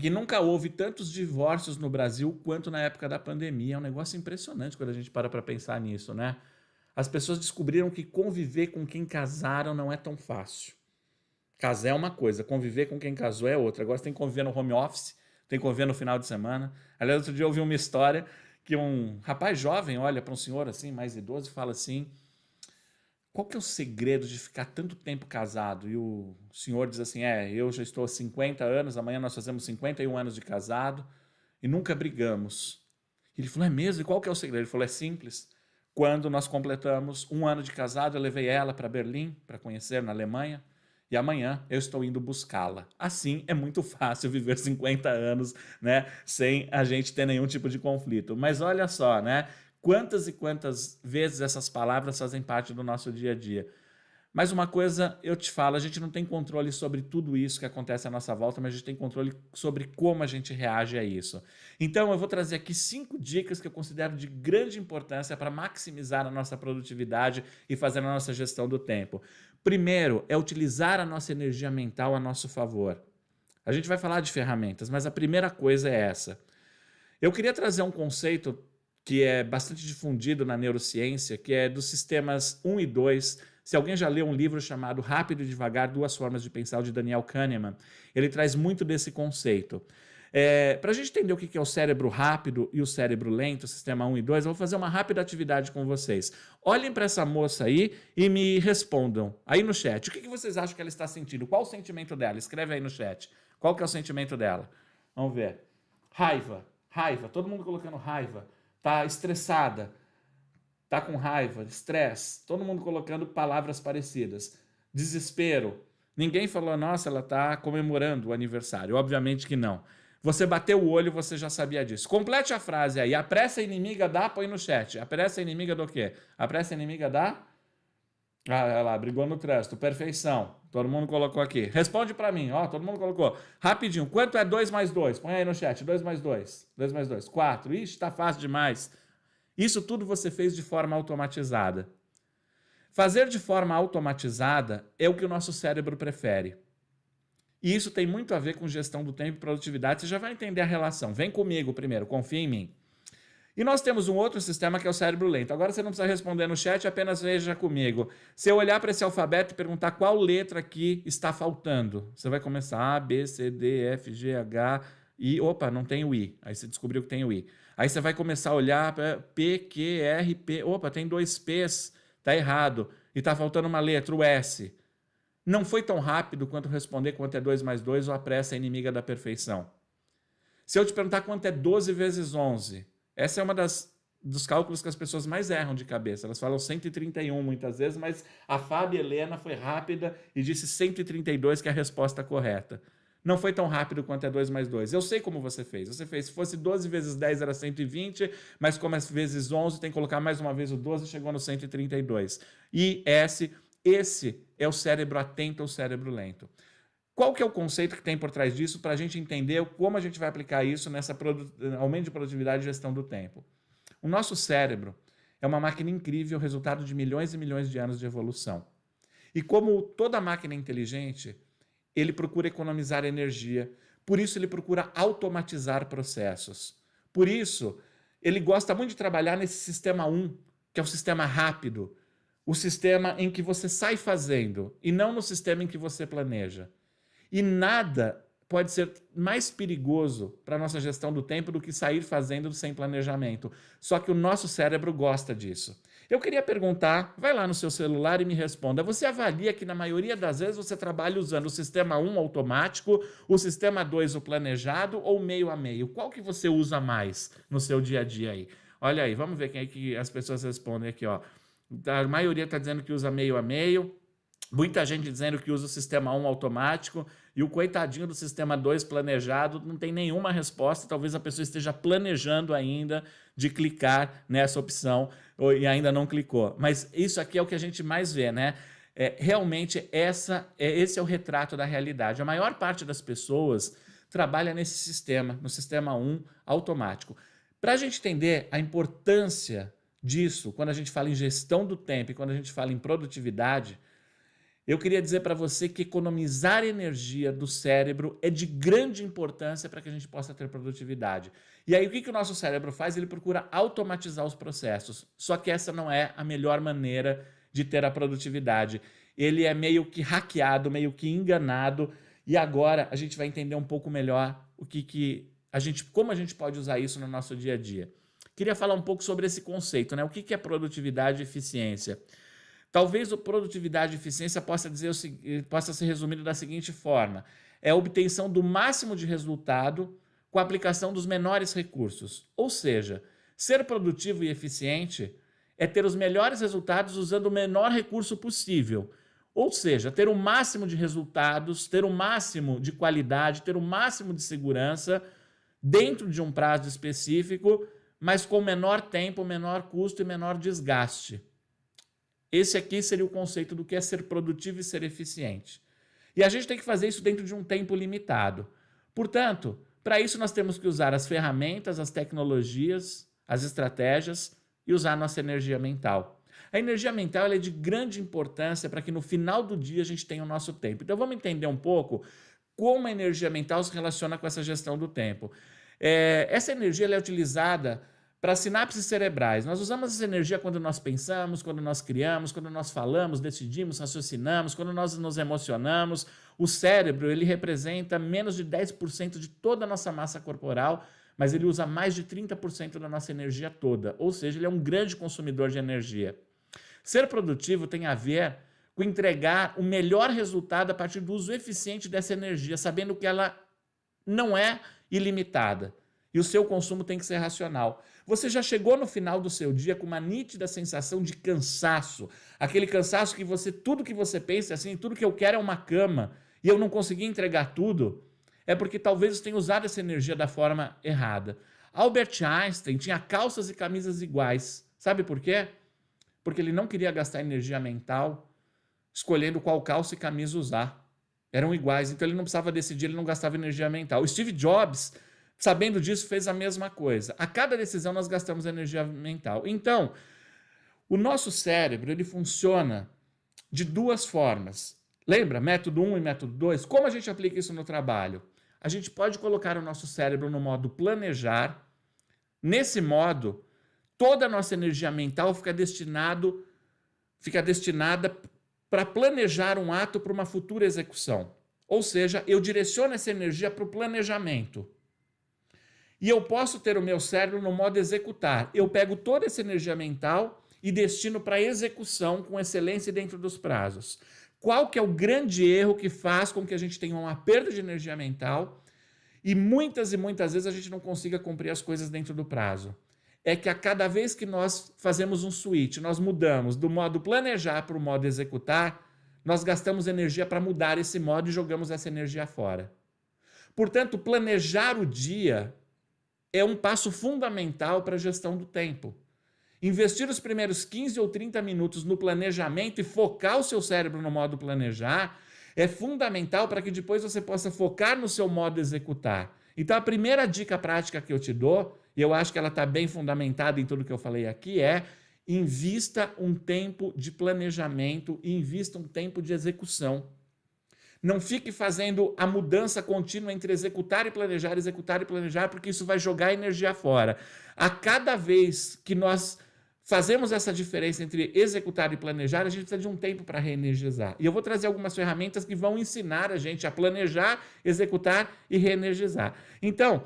que nunca houve tantos divórcios no Brasil quanto na época da pandemia. É um negócio impressionante quando a gente para para pensar nisso, né? As pessoas descobriram que conviver com quem casaram não é tão fácil. Casar é uma coisa, conviver com quem casou é outra. Agora você tem que conviver no home office, tem que conviver no final de semana. Aliás, outro dia eu ouvi uma história que um rapaz jovem olha para um senhor assim, mais idoso, e fala assim: qual que é o segredo de ficar tanto tempo casado? E o senhor diz assim: é, eu já estou há 50 anos, amanhã nós fazemos 51 anos de casado e nunca brigamos. Ele falou: é mesmo? E qual que é o segredo? Ele falou: é simples. Quando nós completamos um ano de casado, eu levei ela para Berlim para conhecer na Alemanha e amanhã eu estou indo buscá-la. Assim é muito [LAUGHS] fácil viver 50 anos, né, sem a gente ter nenhum tipo de conflito. Mas olha só, né, Quantas e quantas vezes essas palavras fazem parte do nosso dia a dia? Mas uma coisa eu te falo, a gente não tem controle sobre tudo isso que acontece à nossa volta, mas a gente tem controle sobre como a gente reage a isso. Então eu vou trazer aqui cinco dicas que eu considero de grande importância para maximizar a nossa produtividade e fazer a nossa gestão do tempo. Primeiro é utilizar a nossa energia mental a nosso favor. A gente vai falar de ferramentas, mas a primeira coisa é essa. Eu queria trazer um conceito que é bastante difundido na neurociência, que é dos sistemas 1 e 2. Se alguém já leu um livro chamado Rápido e Devagar, Duas Formas de Pensar, de Daniel Kahneman, ele traz muito desse conceito. É, Para a gente entender o que é o cérebro rápido e o cérebro lento, sistema 1 e 2, eu vou fazer uma rápida atividade com vocês. Olhem para essa moça aí e me respondam aí no chat. O que, que vocês acham que ela está sentindo? Qual o sentimento dela? Escreve aí no chat. Qual que é o sentimento dela? Vamos ver. Raiva. Raiva. Todo mundo colocando raiva tá estressada, tá com raiva, estresse, todo mundo colocando palavras parecidas. Desespero. Ninguém falou, nossa, ela tá comemorando o aniversário. Obviamente que não. Você bateu o olho, você já sabia disso. Complete a frase aí. A pressa inimiga dá, põe no chat. A pressa inimiga do quê? A pressa inimiga dá Ah, ela brigou no trânsito. Perfeição. Todo mundo colocou aqui. Responde para mim, ó. Todo mundo colocou. Rapidinho. Quanto é 2 mais 2? Põe aí no chat. 2 mais 2. 2 mais 2. 4. Ixi, tá fácil demais. Isso tudo você fez de forma automatizada. Fazer de forma automatizada é o que o nosso cérebro prefere. E isso tem muito a ver com gestão do tempo e produtividade. Você já vai entender a relação. Vem comigo primeiro, confia em mim. E nós temos um outro sistema que é o cérebro lento. Agora você não precisa responder no chat, apenas veja comigo. Se eu olhar para esse alfabeto e perguntar qual letra aqui está faltando, você vai começar A, B, C, D, F, G, H, I. Opa, não tem o I. Aí você descobriu que tem o I. Aí você vai começar a olhar para P, Q, R, P. Opa, tem dois P's. Está errado. E está faltando uma letra, o S. Não foi tão rápido quanto responder quanto é 2 mais 2 ou a pressa é inimiga da perfeição. Se eu te perguntar quanto é 12 vezes 11, essa é uma das dos cálculos que as pessoas mais erram de cabeça. Elas falam 131 muitas vezes, mas a Fábio Helena foi rápida e disse 132 que é a resposta correta. Não foi tão rápido quanto é 2 mais 2. Eu sei como você fez. Você fez, se fosse 12 vezes 10 era 120, mas como é vezes 11, tem que colocar mais uma vez o 12, chegou no 132. E S, esse é o cérebro atento ou cérebro lento. Qual que é o conceito que tem por trás disso para a gente entender como a gente vai aplicar isso nessa aumento de produtividade e gestão do tempo? O nosso cérebro é uma máquina incrível, resultado de milhões e milhões de anos de evolução. E como toda máquina inteligente, ele procura economizar energia, por isso ele procura automatizar processos. Por isso, ele gosta muito de trabalhar nesse sistema 1, que é o sistema rápido, o sistema em que você sai fazendo e não no sistema em que você planeja. E nada pode ser mais perigoso para a nossa gestão do tempo do que sair fazendo sem planejamento. Só que o nosso cérebro gosta disso. Eu queria perguntar, vai lá no seu celular e me responda. Você avalia que na maioria das vezes você trabalha usando o sistema 1 automático, o sistema 2 o planejado ou meio a meio? Qual que você usa mais no seu dia a dia aí? Olha aí, vamos ver quem é que as pessoas respondem aqui, ó. A maioria está dizendo que usa meio a meio, Muita gente dizendo que usa o sistema 1 automático e o coitadinho do sistema 2 planejado não tem nenhuma resposta. Talvez a pessoa esteja planejando ainda de clicar nessa opção e ainda não clicou. Mas isso aqui é o que a gente mais vê, né? É, realmente, essa, é, esse é o retrato da realidade. A maior parte das pessoas trabalha nesse sistema, no sistema 1 automático. Para a gente entender a importância disso, quando a gente fala em gestão do tempo e quando a gente fala em produtividade, eu queria dizer para você que economizar energia do cérebro é de grande importância para que a gente possa ter produtividade. E aí, o que, que o nosso cérebro faz? Ele procura automatizar os processos. Só que essa não é a melhor maneira de ter a produtividade. Ele é meio que hackeado, meio que enganado. E agora a gente vai entender um pouco melhor o que, que a gente, como a gente pode usar isso no nosso dia a dia. Queria falar um pouco sobre esse conceito, né? O que, que é produtividade e eficiência? Talvez o produtividade e eficiência possa, dizer, eh, possa ser resumido da seguinte forma: é a obtenção do máximo de resultado com a aplicação dos menores recursos. Ou seja, ser produtivo e eficiente é ter os melhores resultados usando o menor recurso possível. Ou seja, ter o máximo de resultados, ter o máximo de qualidade, ter o máximo de segurança dentro de um prazo específico, mas com menor tempo, menor custo e menor desgaste. Esse aqui seria o conceito do que é ser produtivo e ser eficiente. E a gente tem que fazer isso dentro de um tempo limitado. Portanto, para isso nós temos que usar as ferramentas, as tecnologias, as estratégias e usar nossa energia mental. A energia mental é de grande importância para que no final do dia a gente tenha o nosso tempo. Então vamos entender um pouco como a energia mental se relaciona com essa gestão do tempo. É, essa energia é utilizada para sinapses cerebrais. Nós usamos essa energia quando nós pensamos, quando nós criamos, quando nós falamos, decidimos, raciocinamos, quando nós nos emocionamos. O cérebro, ele representa menos de 10% de toda a nossa massa corporal, mas ele usa mais de 30% da nossa energia toda, ou seja, ele é um grande consumidor de energia. Ser produtivo tem a ver com entregar o melhor resultado a partir do uso eficiente dessa energia, sabendo que ela não é ilimitada e o seu consumo tem que ser racional. Você já chegou no final do seu dia com uma nítida sensação de cansaço, aquele cansaço que você tudo que você pensa é assim, tudo que eu quero é uma cama e eu não consegui entregar tudo, é porque talvez tenha usado essa energia da forma errada. Albert Einstein tinha calças e camisas iguais. Sabe por quê? Porque ele não queria gastar energia mental escolhendo qual calça e camisa usar. Eram iguais, então ele não precisava decidir, ele não gastava energia mental. O Steve Jobs sabendo disso, fez a mesma coisa. A cada decisão nós gastamos energia mental. Então, o nosso cérebro ele funciona de duas formas. Lembra? Método 1 um e método 2? Como a gente aplica isso no trabalho? A gente pode colocar o nosso cérebro no modo planejar. Nesse modo, toda a nossa energia mental fica destinado fica destinada para planejar um ato para uma futura execução. Ou seja, eu direciono essa energia para o planejamento. E eu posso ter o meu cérebro no modo executar. Eu pego toda essa energia mental e destino para execução com excelência dentro dos prazos. Qual que é o grande erro que faz com que a gente tenha uma perda de energia mental e muitas e muitas vezes a gente não consiga cumprir as coisas dentro do prazo? É que a cada vez que nós fazemos um switch, nós mudamos do modo planejar para o modo executar, nós gastamos energia para mudar esse modo e jogamos essa energia fora. Portanto, planejar o dia é um passo fundamental para a gestão do tempo. Investir os primeiros 15 ou 30 minutos no planejamento e focar o seu cérebro no modo planejar é fundamental para que depois você possa focar no seu modo executar. Então, a primeira dica prática que eu te dou, e eu acho que ela está bem fundamentada em tudo que eu falei aqui, é invista um tempo de planejamento e invista um tempo de execução. Não fique fazendo a mudança contínua entre executar e planejar, executar e planejar, porque isso vai jogar energia fora. A cada vez que nós fazemos essa diferença entre executar e planejar, a gente precisa de um tempo para reenergizar. E eu vou trazer algumas ferramentas que vão ensinar a gente a planejar, executar e reenergizar. Então,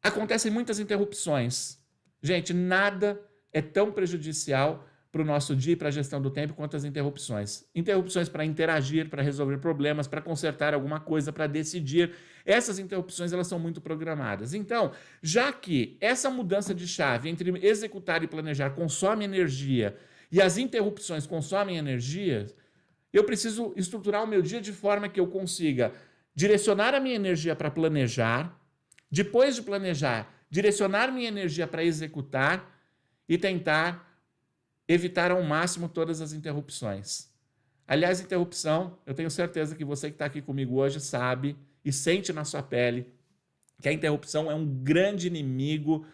acontecem muitas interrupções. Gente, nada é tão prejudicial para o nosso dia e para a gestão do tempo, quanto as interrupções. Interrupções para interagir, para resolver problemas, para consertar alguma coisa, para decidir. Essas interrupções elas são muito programadas. Então, já que essa mudança de chave entre executar e planejar consome energia e as interrupções consomem energia, eu preciso estruturar o meu dia de forma que eu consiga direcionar a minha energia para planejar, depois de planejar, direcionar minha energia para executar e tentar evitar ao máximo todas as interrupções. Aliás, interrupção, eu tenho certeza que você que está aqui comigo hoje sabe e sente na sua pele que a interrupção é um grande inimigo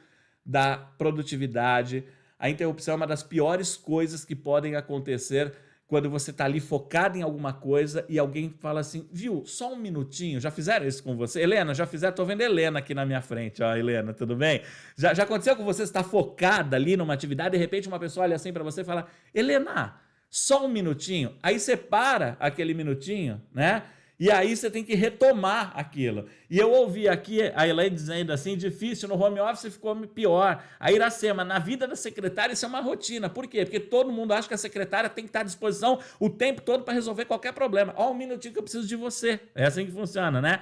da produtividade. A interrupção é uma das piores coisas que podem acontecer quando você está ali focado em alguma coisa e alguém fala assim, viu, só um minutinho, já fizeram isso com você? Helena, já fizeram? Estou vendo Helena aqui na minha frente, ó, ah, Helena, tudo bem? Já, já aconteceu com você, estar tá focada ali numa atividade, de repente uma pessoa olha assim para você e fala, Helena, só um minutinho, aí você para aquele minutinho, né? E aí você tem que retomar aquilo. E eu ouvi aqui a Elaine dizendo assim: difícil, no home office ficou pior. A Iracema, na vida da secretária, isso é uma rotina. Por quê? Porque todo mundo acha que a secretária tem que estar à disposição o tempo todo para resolver qualquer problema. Ó, um minutinho que eu preciso de você. É assim que funciona, né?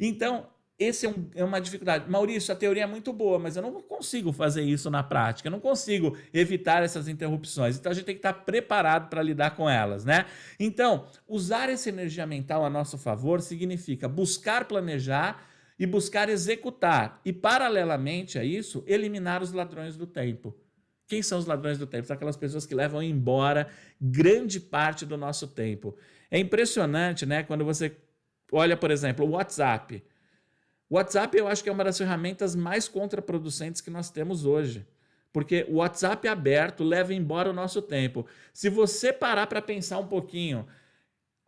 Então, esse é, um, é, uma dificuldade. Maurício, a teoria é muito boa, mas eu não consigo fazer isso na prática, eu não consigo evitar essas interrupções. Então a gente tem que estar preparado para lidar com elas, né? Então, usar essa energia mental a nosso favor significa buscar planejar e buscar executar, e paralelamente a isso, eliminar os ladrões do tempo. Quem são os ladrões do tempo? São aquelas pessoas que levam embora grande parte do nosso tempo. É impressionante, né? Quando você olha, por exemplo, o WhatsApp. O WhatsApp eu acho que é uma das ferramentas mais contraproducentes que nós temos hoje. Porque o WhatsApp aberto leva embora o nosso tempo. Se você parar para pensar um pouquinho,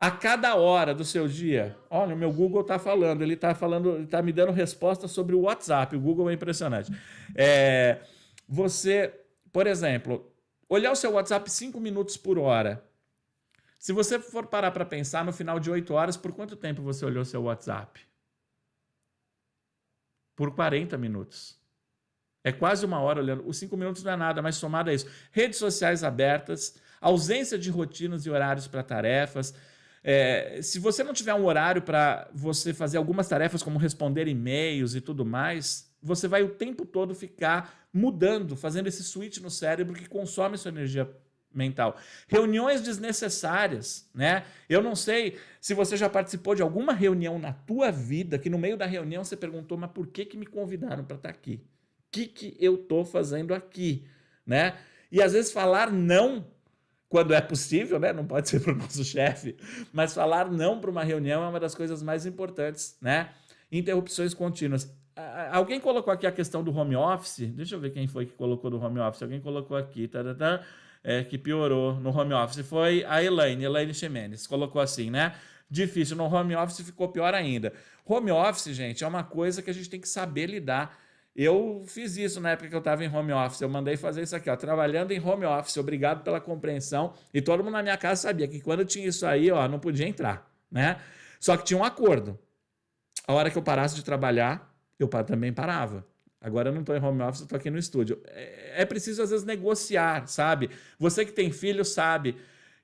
a cada hora do seu dia, olha, o meu Google está falando, ele está falando, está me dando resposta sobre o WhatsApp. O Google é impressionante. É, você, por exemplo, olhar o seu WhatsApp 5 minutos por hora. Se você for parar para pensar, no final de 8 horas, por quanto tempo você olhou seu WhatsApp? por 40 minutos. É quase uma hora olhando. Os cinco minutos não é nada, mas somado a isso, redes sociais abertas, ausência de rotinas e horários para tarefas. É, se você não tiver um horário para você fazer algumas tarefas, como responder e-mails e tudo mais, você vai o tempo todo ficar mudando, fazendo esse switch no cérebro que consome sua energia mental. Reuniões desnecessárias, né? Eu não sei se você já participou de alguma reunião na tua vida que no meio da reunião você perguntou, mas por que que me convidaram para estar tá aqui? O que que eu tô fazendo aqui, né? E às vezes falar não quando é possível, né? Não pode ser para o nosso chefe, mas falar não para uma reunião é uma das coisas mais importantes, né? Interrupções contínuas. Alguém colocou aqui a questão do home office? Deixa eu ver quem foi que colocou do home office. Alguém colocou aqui. Tá, tá, tá é, que piorou no home office foi a Elaine, Elaine Ximenes, colocou assim, né? Difícil, no home office ficou pior ainda. Home office, gente, é uma coisa que a gente tem que saber lidar. Eu fiz isso na época que eu estava em home office. Eu mandei fazer isso aqui, ó. Trabalhando em home office. Obrigado pela compreensão. E todo mundo na minha casa sabia que quando tinha isso aí, ó, não podia entrar, né? Só que tinha um acordo. A hora que eu parasse de trabalhar, eu também parava. Agora eu não estou em home office, estou aqui no estúdio. É, é preciso, às vezes, negociar, sabe? Você que tem filho sabe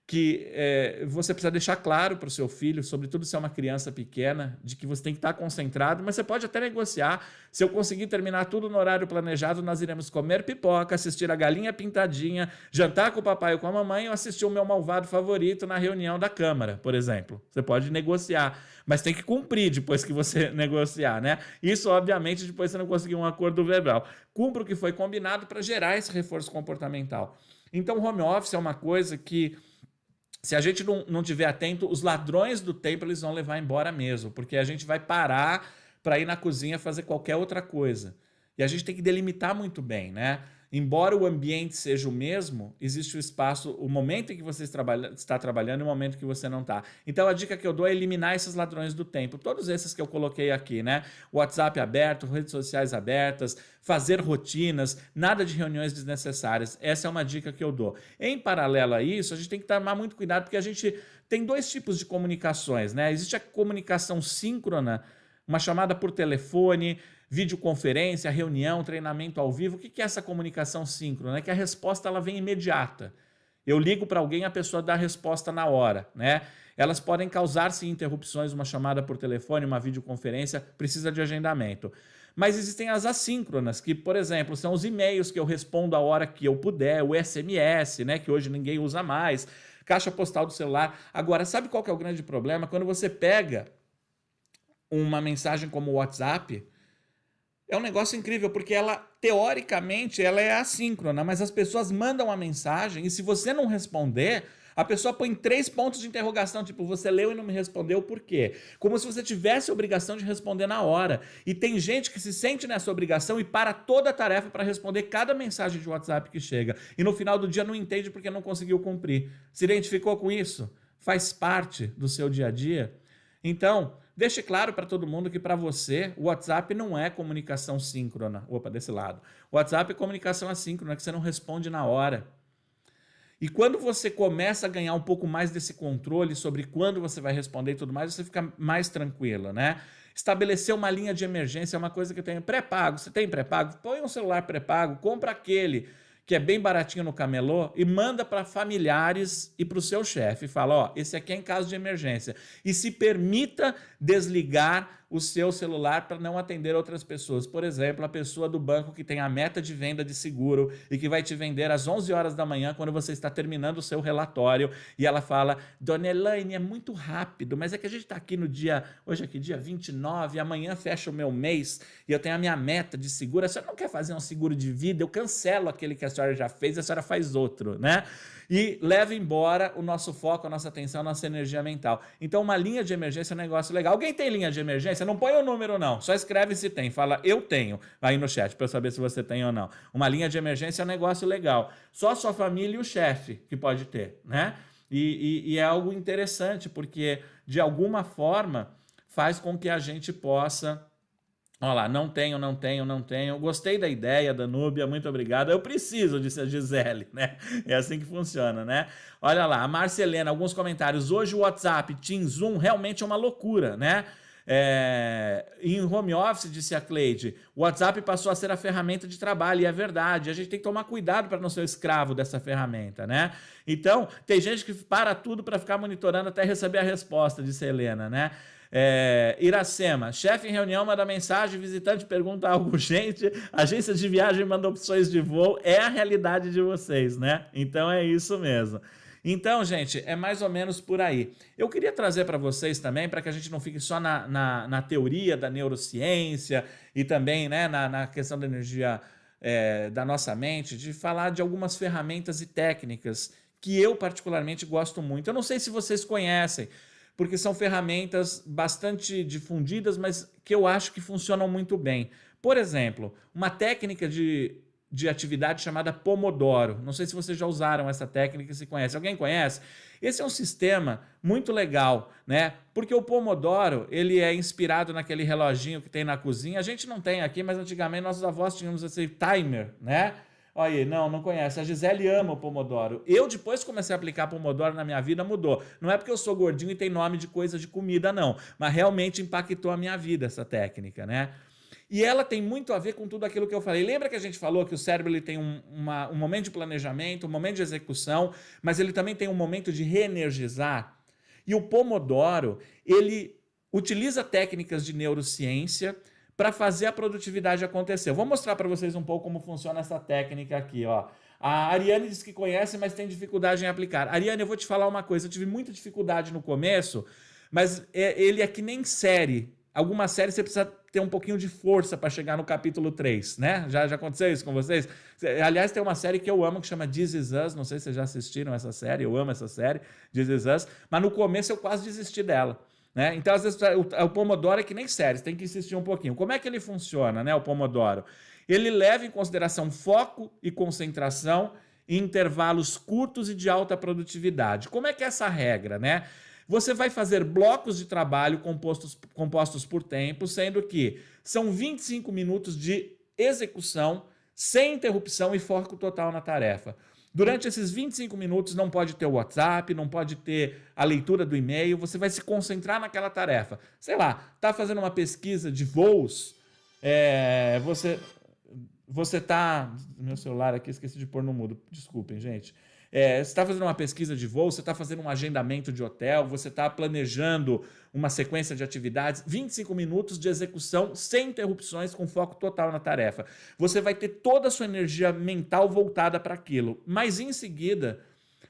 que é, você precisa deixar claro para o seu filho, sobretudo se é uma criança pequena, de que você tem que estar tá concentrado, mas você pode até negociar. Se eu conseguir terminar tudo no horário planejado, nós iremos comer pipoca, assistir a galinha pintadinha, jantar com o papai ou com a mamãe ou assistir o meu malvado favorito na reunião da Câmara, por exemplo. Você pode negociar, mas tem que cumprir depois que você [LAUGHS] negociar, né? Isso, obviamente, depois você não conseguir um acordo verbal. Cumpra o que foi combinado para gerar esse reforço comportamental. Então, home office é uma coisa que se a gente não, não tiver atento, os ladrões do tempo eles vão levar embora mesmo, porque a gente vai parar para ir na cozinha fazer qualquer outra coisa. E a gente tem que delimitar muito bem, né? Embora o ambiente seja o mesmo, existe o espaço, o momento em que você está trabalhando e o momento que você não está. Então a dica que eu dou é eliminar esses ladrões do tempo. Todos esses que eu coloquei aqui, né? WhatsApp aberto, redes sociais abertas, fazer rotinas, nada de reuniões desnecessárias. Essa é uma dica que eu dou. Em paralelo a isso, a gente tem que tomar muito cuidado porque a gente tem dois tipos de comunicações, né? Existe a comunicação síncrona, uma chamada por telefone, videoconferência, reunião, treinamento ao vivo. O que é essa comunicação síncrona? É que a resposta ela vem imediata. Eu ligo para alguém, a pessoa dá a resposta na hora, né? Elas podem causar sim interrupções, uma chamada por telefone, uma videoconferência, precisa de agendamento. Mas existem as assíncronas, que, por exemplo, são os e-mails que eu respondo a hora que eu puder, o SMS, né, que hoje ninguém usa mais, caixa postal do celular. Agora, sabe qual é o grande problema? Quando você pega uma mensagem como o WhatsApp, é um negócio incrível, porque ela, teoricamente, ela é assíncrona, mas as pessoas mandam uma mensagem e se você não responder, a pessoa põe três pontos de interrogação, tipo, você leu e não me respondeu por quê? Como se você tivesse a obrigação de responder na hora. E tem gente que se sente nessa obrigação e para toda a tarefa para responder cada mensagem de WhatsApp que chega. E no final do dia não entende porque não conseguiu cumprir. Se identificou com isso? Faz parte do seu dia a dia? Então, Deixe claro para todo mundo que para você o WhatsApp não é comunicação síncrona. Opa, desse lado. O WhatsApp é comunicação assíncrona, que você não responde na hora. E quando você começa a ganhar um pouco mais desse controle sobre quando você vai responder e tudo mais, você fica mais tranquilo, né? Estabelecer uma linha de emergência é uma coisa que eu tenho pré-pago. Você tem pré-pago? Põe um celular pré-pago, compra aquele que é bem baratinho no camelô, e manda para familiares e para o seu chefe. Fala: ó, esse aqui é em caso de emergência. E se permita desligar o seu celular para não atender outras pessoas. Por exemplo, a pessoa do banco que tem a meta de venda de seguro e que vai te vender às 11 horas da manhã quando você está terminando o seu relatório e ela fala: "Dona Elaine, é muito rápido, mas é que a gente está aqui no dia, hoje aqui é dia 29, amanhã fecha o meu mês e eu tenho a minha meta de seguro. A senhora não quer fazer um seguro de vida? Eu cancelo aquele que a senhora já fez, a senhora faz outro, né?" E leva embora o nosso foco, a nossa atenção, a nossa energia mental. Então, uma linha de emergência é um negócio legal. Alguém tem linha de emergência? Você não põe o número, não. Só escreve se tem. Fala, eu tenho. Aí no chat, para saber se você tem ou não. Uma linha de emergência é um negócio legal. Só sua família e o chefe que pode ter, né? E, e, e é algo interessante, porque de alguma forma faz com que a gente possa. Olha lá, não tenho, não tenho, não tenho. Gostei da ideia, Núbia, muito obrigado. Eu preciso, disse a Gisele, né? [LAUGHS] É assim que funciona, né? Olha lá, a Marcelena, alguns comentários. Hoje o WhatsApp, Team Zoom, realmente é uma loucura, né? É, em home office, disse a Cleide, o WhatsApp passou a ser a ferramenta de trabalho, e é verdade. A gente tem que tomar cuidado para não ser escravo dessa ferramenta, né? Então, tem gente que para tudo para ficar monitorando até receber a resposta, disse a Helena, né? É, Iracema, chefe em reunião manda mensagem, visitante pergunta algo urgente, [LAUGHS] agência de viagem manda opções de voo, é a realidade de vocês, né? Então é isso mesmo. Então, gente, é mais ou menos por aí. Eu queria trazer para vocês também, para que a gente não fique só na, na, na teoria da neurociência e também né, na, na questão da energia é, da nossa mente, de falar de algumas ferramentas e técnicas que eu particularmente gosto muito. Eu não sei se vocês conhecem, porque são ferramentas bastante difundidas, mas que eu acho que funcionam muito bem. Por exemplo, uma técnica de de atividade chamada Pomodoro. Não sei se vocês já usaram essa técnica, se conhece. Alguém conhece? Esse é um sistema muito legal, né? Porque o Pomodoro, ele é inspirado naquele reloginho que tem na cozinha. A gente não tem aqui, mas antigamente nossos avós tínhamos esse timer, né? Olha aí, não, não conhece. A Gisele ama o Pomodoro. Eu, depois que comecei a aplicar Pomodoro na minha vida, mudou. Não é porque eu sou gordinho e tem nome de coisa de comida, não. Mas realmente impactou a minha vida essa técnica, né? E ela tem muito a ver com tudo aquilo que eu falei. Lembra que a gente falou que o cérebro ele tem um, uma, um momento de planejamento, um momento de execução, mas ele também tem um momento de reenergizar? E o Pomodoro, ele utiliza técnicas de neurociência para fazer a produtividade acontecer. Eu vou mostrar para vocês um pouco como funciona essa técnica aqui, ó. A Ariane diz que conhece, mas tem dificuldade em aplicar. Ariane, eu vou te falar uma coisa, eu tive muita dificuldade no começo, mas é, ele é que nem série. Alguma série você precisa ter um pouquinho de força para chegar no capítulo 3, né? Já, já aconteceu isso com vocês? Aliás, tem uma série que eu amo que chama This Is Us, não sei se vocês já assistiram essa série, eu amo essa série, This Is Us, mas no começo eu quase desisti dela. Né? Então, às vezes, o, Pomodoro é que nem séries, tem que insistir um pouquinho. Como é que ele funciona, né, o Pomodoro? Ele leva em consideração foco e concentração em intervalos curtos e de alta produtividade. Como é que é essa regra, né? Você vai fazer blocos de trabalho compostos, compostos por tempo, sendo que são 25 minutos de execução sem interrupção e foco total na tarefa. Durante esses 25 minutos não pode ter o WhatsApp, não pode ter a leitura do e-mail, você vai se concentrar naquela tarefa. Sei lá, tá fazendo uma pesquisa de voos, é, você você tá meu celular aqui, esqueci de pôr no mudo. Desculpem, gente. É, você está fazendo uma pesquisa de voo, você está fazendo um agendamento de hotel, você está planejando uma sequência de atividades, 25 minutos de execução sem interrupções, com foco total na tarefa. Você vai ter toda a sua energia mental voltada para aquilo, mas em seguida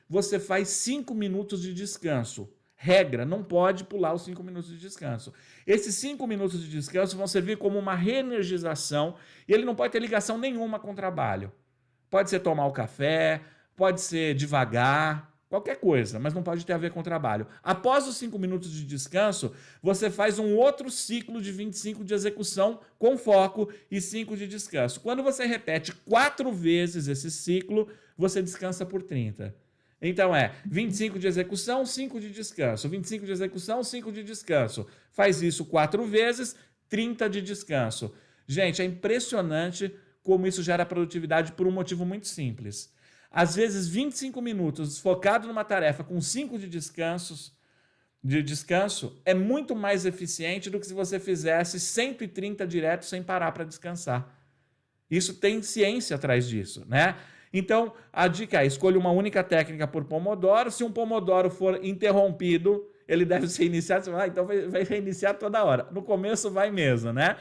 você faz 5 minutos de descanso. Regra, não pode pular os 5 minutos de descanso. Esses 5 minutos de descanso vão servir como uma reenergização e ele não pode ter ligação nenhuma com o trabalho. Pode ser tomar o café, pode ser devagar, qualquer coisa, mas não pode ter a ver com o trabalho. Após os 5 minutos de descanso, você faz um outro ciclo de 25 de execução com foco e 5 de descanso. Quando você repete quatro vezes esse ciclo, você descansa por 30. Então é 25 de execução, 5 de descanso. 25 de execução, 5 de descanso. Faz isso quatro vezes, 30 de descanso. Gente, é impressionante como isso gera produtividade por um motivo muito simples às vezes 25 minutos focado numa tarefa com 5 de descansos de descanso é muito mais eficiente do que se você fizesse 130 direto sem parar para descansar. Isso tem ciência atrás disso, né? Então, a dica é: escolha uma única técnica por pomodoro. Se um pomodoro for interrompido, ele deve ser iniciado. ah, então vai reiniciar toda hora. No começo vai mesmo, né?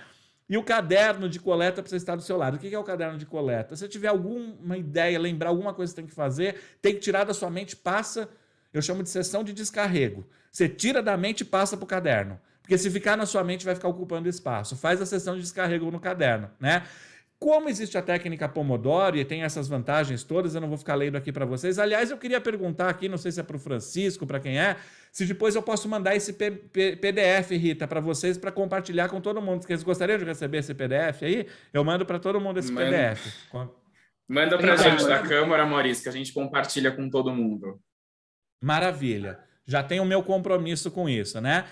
E o caderno de coleta precisa estar do seu lado. O que é o caderno de coleta? Se você tiver alguma ideia, lembrar alguma coisa que tem que fazer, tem que tirar da sua mente, passa. Eu chamo de sessão de descarrego. Você tira da mente e passa para o caderno. Porque se ficar na sua mente, vai ficar ocupando espaço. Faz a sessão de descarrego no caderno, né? Como existe a técnica Pomodoro e tem essas vantagens todas, eu não vou ficar lendo aqui para vocês. Aliás, eu queria perguntar aqui, não sei se é para o Francisco, para quem é, se depois eu posso mandar esse PDF, Rita, para vocês, para compartilhar com todo mundo. Vocês eles gostariam de receber esse PDF aí? Eu mando para todo mundo esse PDF. Manda para a gente da Câmara, Maurício, que a gente compartilha com todo mundo. Maravilha. Já tenho o meu compromisso com isso, né?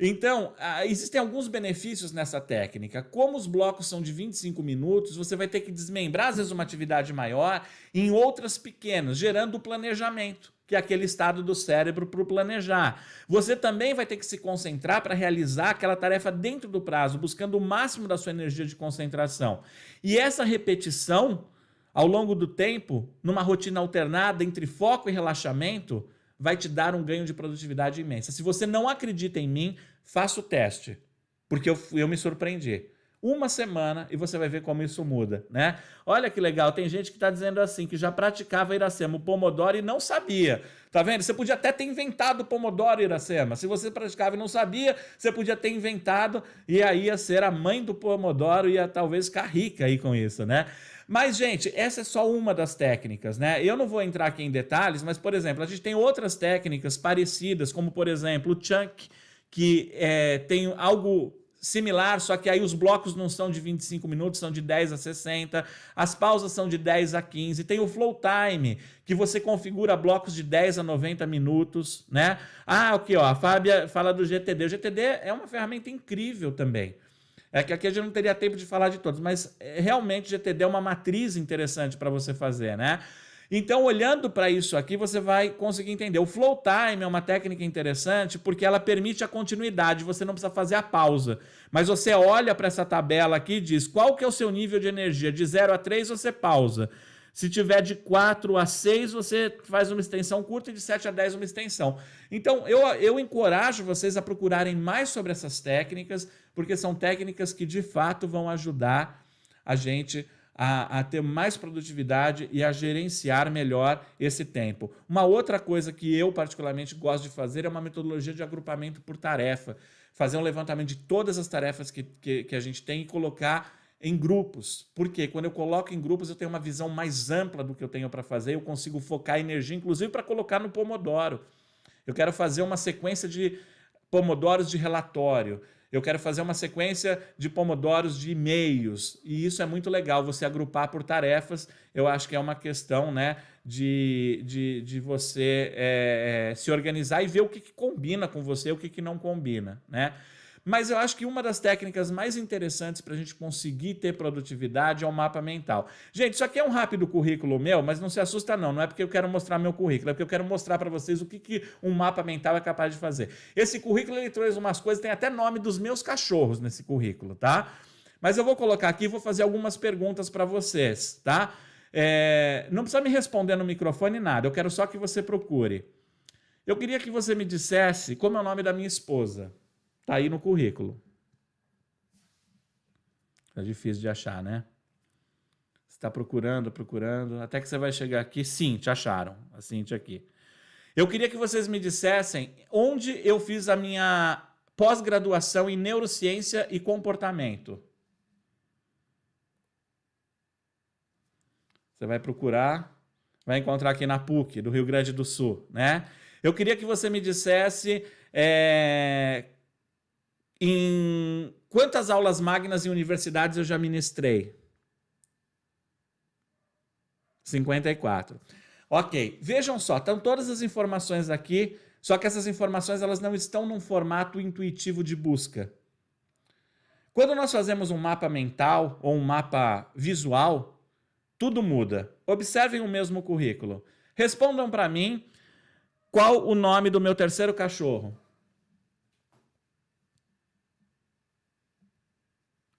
Então, existem alguns benefícios nessa técnica. Como os blocos são de 25 minutos, você vai ter que desmembrar, às vezes, uma atividade maior em outras pequenas, gerando o planejamento que é aquele estado do cérebro para planejar. Você também vai ter que se concentrar para realizar aquela tarefa dentro do prazo, buscando o máximo da sua energia de concentração. E essa repetição, ao longo do tempo, numa rotina alternada entre foco e relaxamento, vai te dar um ganho de produtividade imensa. Se você não acredita em mim, faça o teste, porque eu, eu me surpreendi. Uma semana e você vai ver como isso muda, né? Olha que legal, tem gente que está dizendo assim, que já praticava Iracema, o Pomodoro e não sabia. Tá vendo? Você podia até ter inventado o Pomodoro Iracema. Se você praticava e não sabia, você podia ter inventado e aí ia ser a mãe do Pomodoro e ia talvez ficar rica aí com isso, né? Mas, gente, essa é só uma das técnicas, né? Eu não vou entrar aqui em detalhes, mas, por exemplo, a gente tem outras técnicas parecidas, como, por exemplo, o chunk, que é, tem algo similar, só que aí os blocos não são de 25 minutos, são de 10 a 60, as pausas são de 10 a 15, tem o flow time, que você configura blocos de 10 a 90 minutos, né? Ah, aqui, ó, a Fábia fala do GTD. O GTD é uma ferramenta incrível também. É que aqui a gente não teria tempo de falar de todos, mas eh, realmente GTD é uma matriz interessante para você fazer, né? Então, olhando para isso aqui, você vai conseguir entender. O flow time é uma técnica interessante porque ela permite a continuidade, você não precisa fazer a pausa. Mas você olha para essa tabela aqui e diz qual que é o seu nível de energia. De 0 a 3, você pausa. Se tiver de 4 a 6, você faz uma extensão curta e de 7 a 10 uma extensão. Então, eu, eu encorajo vocês a procurarem mais sobre essas técnicas, porque são técnicas que de fato vão ajudar a gente a, a, ter mais produtividade e a gerenciar melhor esse tempo. Uma outra coisa que eu particularmente gosto de fazer é uma metodologia de agrupamento por tarefa. Fazer um levantamento de todas as tarefas que, que, que a gente tem e colocar em grupos. Porque quando eu coloco em grupos, eu tenho uma visão mais ampla do que eu tenho para fazer, eu consigo focar a energia, inclusive para colocar no Pomodoro. Eu quero fazer uma sequência de pomodoros de relatório. Eu quero fazer uma sequência de pomodoros de e-mails. E isso é muito legal, você agrupar por tarefas. Eu acho que é uma questão né, de, de, de você é, se organizar e ver o que, que combina com você o que, que não combina. Né? Mas eu acho que uma das técnicas mais interessantes para a gente conseguir ter produtividade é o mapa mental. Gente, isso aqui é um rápido currículo meu, mas não se assusta não, não é porque eu quero mostrar meu currículo, é porque eu quero mostrar para vocês o que, que um mapa mental é capaz de fazer. Esse currículo ele traz umas coisas, tem até nome dos meus cachorros nesse currículo, tá? Mas eu vou colocar aqui e vou fazer algumas perguntas para vocês, tá? É, não precisa me responder no microfone nada, eu quero só que você procure. Eu queria que você me dissesse como é o nome da minha esposa. Tá aí no currículo. é difícil de achar, né? Você tá procurando, procurando, até que você vai chegar aqui. Sim, te acharam. A Cintia aqui. Eu queria que vocês me dissessem onde eu fiz a minha pós-graduação em neurociência e comportamento. Você vai procurar, vai encontrar aqui na PUC, do Rio Grande do Sul, né? Eu queria que você me dissesse é, em quantas aulas magnas em universidades eu já ministrei? 54. Ok, vejam só, estão todas as informações aqui, só que essas informações elas não estão num formato intuitivo de busca. Quando nós fazemos um mapa mental ou um mapa visual, tudo muda. Observem o mesmo currículo. Respondam para mim qual o nome do meu terceiro cachorro.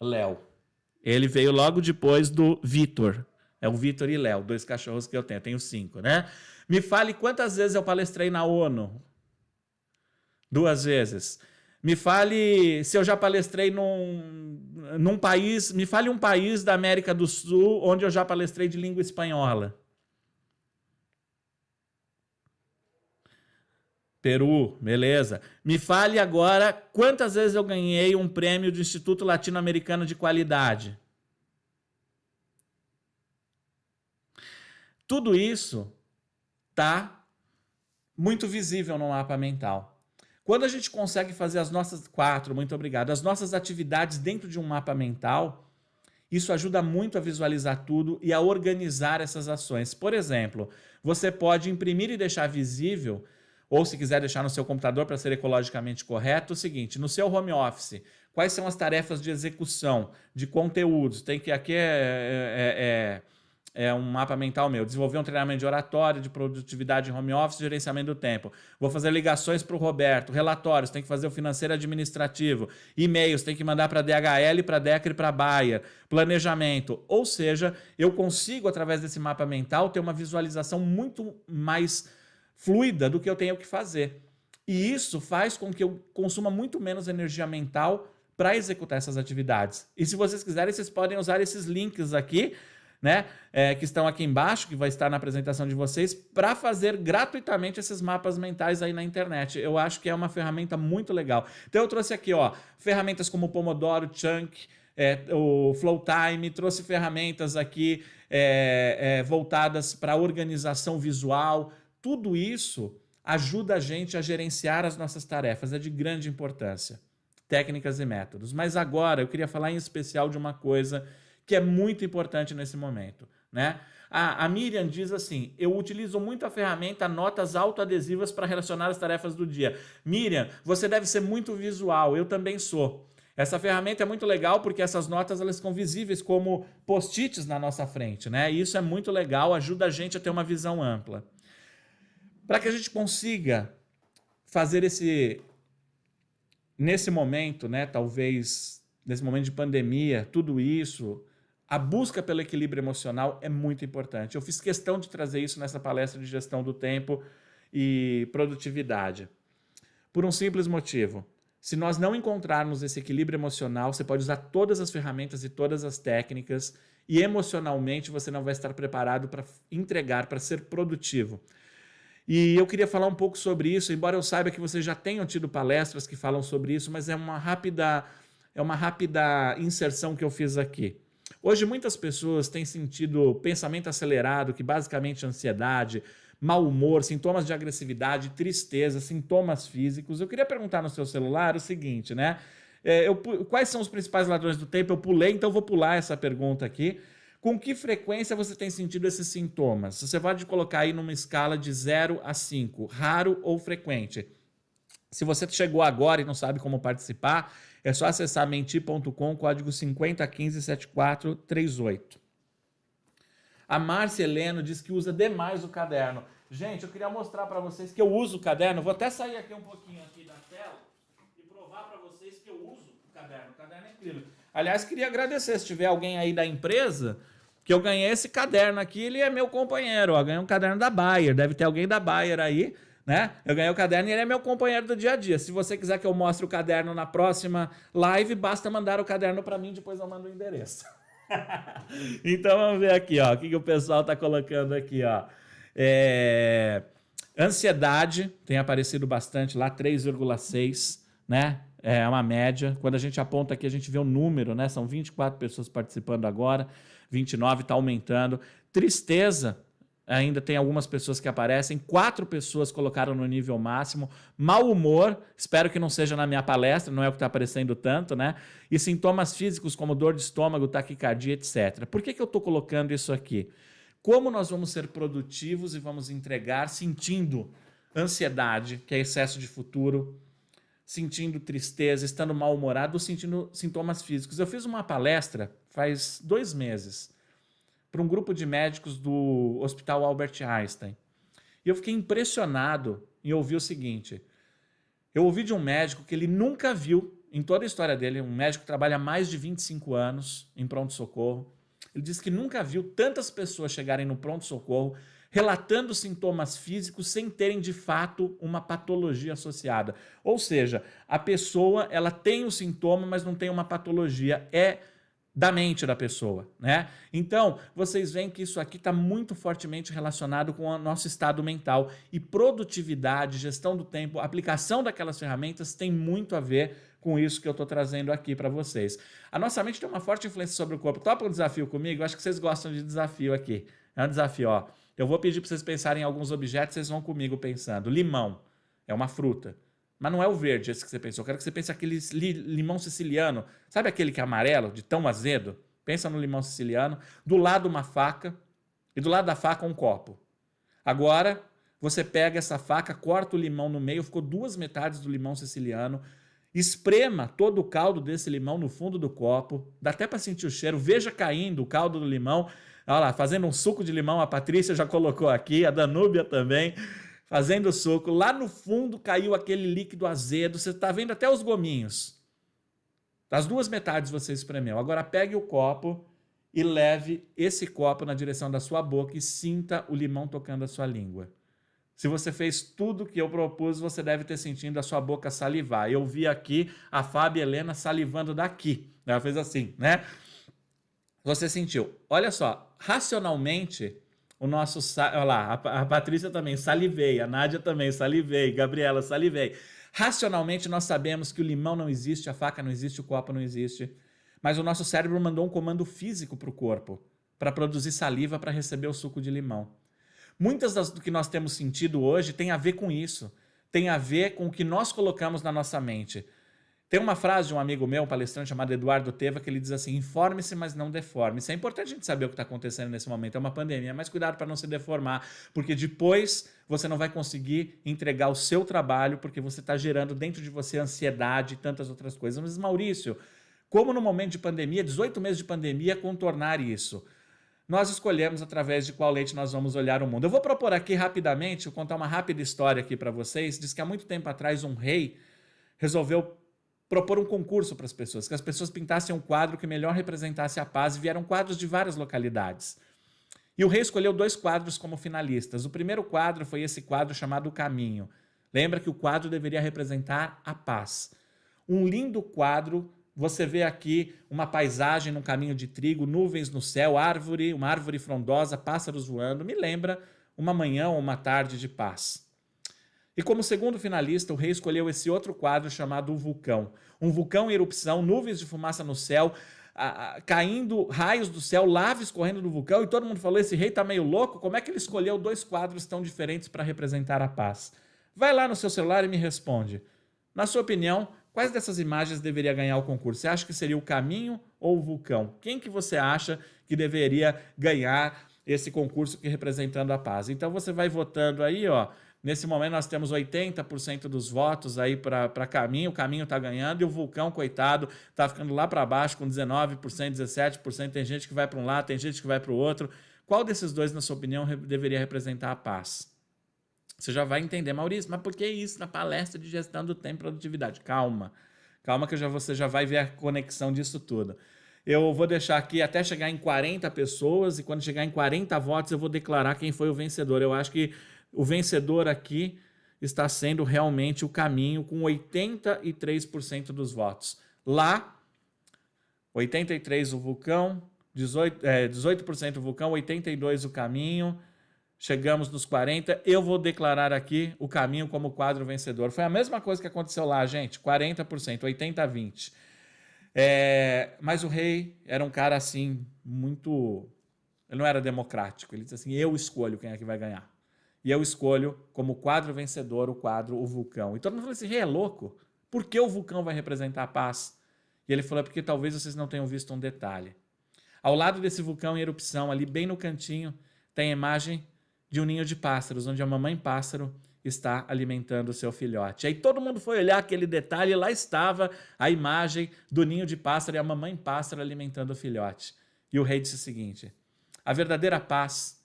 Léo. Ele veio logo depois do Vitor. É o Vitor e Léo, dois cachorros que eu tenho. Eu tenho cinco, né? Me fale quantas vezes eu palestrei na ONU. Duas vezes. Me fale se eu já palestrei num, num país. Me fale um país da América do Sul onde eu já palestrei de língua espanhola. Peru, beleza. Me fale agora quantas vezes eu ganhei um prêmio do Instituto Latino-Americano de Qualidade. Tudo isso tá muito visível no mapa mental. Quando a gente consegue fazer as nossas quatro, muito obrigado, as nossas atividades dentro de um mapa mental, isso ajuda muito a visualizar tudo e a organizar essas ações. Por exemplo, você pode imprimir e deixar visível ou se quiser deixar no seu computador para ser ecologicamente correto, é o seguinte, no seu home office, quais são as tarefas de execução de conteúdos? Tem que aqui é, é, é, é, é um mapa mental meu, desenvolver um treinamento de oratório, de produtividade em home office, gerenciamento do tempo. Vou fazer ligações para o Roberto, relatórios, tem que fazer o financeiro administrativo, e-mails, tem que mandar para DHL, para Decre, para Bayer, planejamento. Ou seja, eu consigo através desse mapa mental ter uma visualização muito mais fluida do que eu tenho que fazer. E isso faz com que eu consuma muito menos energia mental para executar essas atividades. E se vocês quiserem, vocês podem usar esses links aqui, né, é, que estão aqui embaixo, que vai estar na apresentação de vocês, para fazer gratuitamente esses mapas mentais aí na internet. Eu acho que é uma ferramenta muito legal. Então eu trouxe aqui, ó, ferramentas como Pomodoro, Chunk, é, o Flowtime, trouxe ferramentas aqui é, é voltadas para organização visual, tudo isso ajuda a gente a gerenciar as nossas tarefas, é de grande importância. Técnicas e métodos. Mas agora eu queria falar em especial de uma coisa que é muito importante nesse momento. Né? A, a Miriam diz assim: eu utilizo muito a ferramenta notas autoadesivas para relacionar as tarefas do dia. Miriam, você deve ser muito visual, eu também sou. Essa ferramenta é muito legal porque essas notas elas ficam visíveis como post-its na nossa frente, né? E isso é muito legal, ajuda a gente a ter uma visão ampla para que a gente consiga fazer esse nesse momento, né, talvez nesse momento de pandemia, tudo isso, a busca pelo equilíbrio emocional é muito importante. Eu fiz questão de trazer isso nessa palestra de gestão do tempo e produtividade. Por um simples motivo, se nós não encontrarmos esse equilíbrio emocional, você pode usar todas as ferramentas e todas as técnicas e emocionalmente você não vai estar preparado para entregar, para ser produtivo. E eu queria falar um pouco sobre isso, embora eu saiba que vocês já tenham tido palestras que falam sobre isso, mas é uma rápida, é uma rápida inserção que eu fiz aqui. Hoje muitas pessoas têm sentido pensamento acelerado, que basicamente é ansiedade, mau humor, sintomas de agressividade, tristeza, sintomas físicos. Eu queria perguntar no seu celular o seguinte, né? É, eu, quais são os principais ladrões do tempo? Eu pulei, então vou pular essa pergunta aqui. Com que frequência você tem sentido esses sintomas? Você pode colocar aí numa escala de 0 a 5, raro ou frequente. Se você chegou agora e não sabe como participar, é só acessar menti.com, código 50157438. A Márcia Heleno diz que usa demais o caderno. Gente, eu queria mostrar para vocês que eu uso o caderno. Vou até sair aqui um pouquinho aqui da tela e provar para vocês que eu uso o caderno. O caderno é incrível. Aliás, queria agradecer se tiver alguém aí da empresa que eu ganhei esse caderno aqui, ele é meu companheiro, ó, ganhei um caderno da Bayer, deve ter alguém da Bayer aí, né? Eu ganhei o caderno e ele é meu companheiro do dia a dia. Se você quiser que eu mostre o caderno na próxima live, basta mandar o caderno para mim, depois eu mando o endereço. [LAUGHS] então vamos ver aqui, ó, o que, que o pessoal tá colocando aqui, ó. É... Ansiedade tem aparecido bastante lá, 3,6, né? É uma média. Quando a gente aponta aqui, a gente vê o um número, né? São 24 pessoas participando agora. 29 está aumentando. Tristeza, ainda tem algumas pessoas que aparecem. Quatro pessoas colocaram no nível máximo. Mal humor, espero que não seja na minha palestra, não é o que está aparecendo tanto, né? E sintomas físicos como dor de estômago, taquicardia, etc. Por que, que eu estou colocando isso aqui? Como nós vamos ser produtivos e vamos entregar sentindo ansiedade, que é excesso de futuro, sentindo tristeza, estando mal-humorado, sentindo sintomas físicos. Eu fiz uma palestra faz dois meses, para um grupo de médicos do Hospital Albert Einstein. E eu fiquei impressionado em ouvir o seguinte: eu ouvi de um médico que ele nunca viu, em toda a história dele, um médico que trabalha mais de 25 anos em pronto-socorro. Ele disse que nunca viu tantas pessoas chegarem no pronto-socorro relatando sintomas físicos sem terem de fato uma patologia associada. Ou seja, a pessoa ela tem o sintoma, mas não tem uma patologia. É da mente da pessoa, né? Então, vocês veem que isso aqui está muito fortemente relacionado com o nosso estado mental e produtividade, gestão do tempo, aplicação daquelas ferramentas tem muito a ver com isso que eu estou trazendo aqui para vocês. A nossa mente tem uma forte influência sobre o corpo. Topa um desafio comigo? Eu acho que vocês gostam de desafio aqui. É um desafio, ó. Eu vou pedir para vocês pensarem em alguns objetos, vocês vão comigo pensando. Limão é uma fruta. Mas não é o verde esse que você pensou. Eu quero que você pense aquele li, limão siciliano. Sabe aquele que é amarelo, de tão azedo? Pensa no limão siciliano. Do lado uma faca e do lado da faca um copo. Agora, você pega essa faca, corta o limão no meio, ficou duas metades do limão siciliano, esprema todo o caldo desse limão no fundo do copo, dá até para sentir o cheiro, veja caindo o caldo do limão. Olha lá, fazendo um suco de limão, a Patrícia já colocou aqui, a Danúbia também fazendo o soco. Lá no fundo caiu aquele líquido azedo. Você está vendo até os gominhos. Das duas metades você espremeu. Agora pegue o copo e leve esse copo na direção da sua boca e sinta o limão tocando a sua língua. Se você fez tudo o que eu propus, você deve ter sentindo a sua boca salivar. Eu vi aqui a Fábio Helena salivando daqui. Ela fez assim, né? Você sentiu. Olha só, racionalmente, o nosso. Olha lá, a, Patrícia também, salivei, a Nádia também, salivei, Gabriela, salivei. Racionalmente nós sabemos que o limão não existe, a faca não existe, o copo não existe. Mas o nosso cérebro mandou um comando físico para o corpo para produzir saliva para receber o suco de limão. Muitas das, do que nós temos sentido hoje tem a ver com isso, tem a ver com o que nós colocamos na nossa mente. Tem uma frase de um amigo meu, um palestrante chamado Eduardo Teva, que ele diz assim: informe-se, mas não deforme-se. É importante a gente saber o que está acontecendo nesse momento. É uma pandemia, mas cuidado para não se deformar, porque depois você não vai conseguir entregar o seu trabalho, porque você está gerando dentro de você ansiedade e tantas outras coisas. Mas, Maurício, como no momento de pandemia, 18 meses de pandemia, contornar isso? Nós escolhemos através de qual leite nós vamos olhar o mundo. Eu vou propor aqui rapidamente, vou contar uma rápida história aqui para vocês. Diz que há muito tempo atrás um rei resolveu propor um concurso para as pessoas, que as pessoas pintassem um quadro que melhor representasse a paz e vieram quadros de várias localidades. E o rei escolheu dois quadros como finalistas. O primeiro quadro foi esse quadro chamado O Caminho. Lembra que o quadro deveria representar a paz. Um lindo quadro você vê aqui uma paisagem num caminho de trigo, nuvens no céu, árvore, uma árvore frondosa, pássaros voando. Me lembra uma manhã ou uma tarde de paz. E como segundo finalista, o rei escolheu esse outro quadro chamado O Vulcão. Um vulcão em erupção, nuvens de fumaça no céu, a, a, caindo raios do céu, lava escorrendo do vulcão, e todo mundo falou: esse rei tá meio louco, como é que ele escolheu dois quadros tão diferentes para representar a paz? Vai lá no seu celular e me responde. Na sua opinião, quais dessas imagens deveria ganhar o concurso? Você acha que seria o caminho ou o vulcão? Quem que você acha que deveria ganhar esse concurso que representando a paz? Então você vai votando aí, ó. Nesse momento nós temos 80% dos votos aí para caminho, o caminho está ganhando e o vulcão, coitado, está ficando lá para baixo com 19%, 17%. Tem gente que vai para um lado, tem gente que vai para o outro. Qual desses dois, na sua opinião, deveria representar a paz? Você já vai entender, Maurício, mas por que isso na palestra de gestão do tempo e produtividade? Calma, calma que já, você já vai ver a conexão disso tudo. Eu vou deixar aqui até chegar em 40 pessoas e quando chegar em 40 votos eu vou declarar quem foi o vencedor. Eu acho que o vencedor aqui está sendo realmente o caminho com 83% dos votos. Lá, 83% o vulcão, 18%, é, 18 o vulcão, 82% o caminho. Chegamos nos 40%. Eu vou declarar aqui o caminho como quadro vencedor. Foi a mesma coisa que aconteceu lá, gente. 40%, 80% 20%. É, mas o rei era um cara assim, muito. Ele não era democrático. Ele disse assim: eu escolho quem é que vai ganhar. E eu escolho como quadro vencedor o quadro O Vulcão. E todo mundo falou assim: é louco? Por que o vulcão vai representar a paz? E ele falou: é porque talvez vocês não tenham visto um detalhe. Ao lado desse vulcão em erupção, ali bem no cantinho, tem a imagem de um ninho de pássaros, onde a mamãe pássaro está alimentando o seu filhote. Aí todo mundo foi olhar aquele detalhe, e lá estava a imagem do ninho de pássaro e a mamãe pássaro alimentando o filhote. E o rei disse o seguinte: a verdadeira paz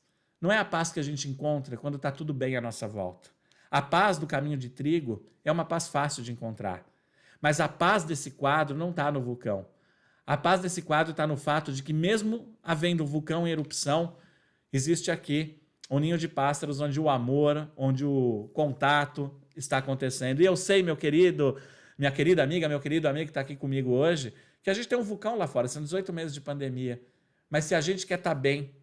não é a paz que a gente encontra quando está tudo bem à nossa volta. A paz do caminho de trigo é uma paz fácil de encontrar. Mas a paz desse quadro não está no vulcão. A paz desse quadro está no fato de que, mesmo havendo vulcão em erupção, existe aqui um ninho de pássaros onde o amor, onde o contato está acontecendo. E eu sei, meu querido, minha querida amiga, meu querido amigo que está aqui comigo hoje, que a gente tem um vulcão lá fora, são 18 meses de pandemia. Mas se a gente quer estar tá bem,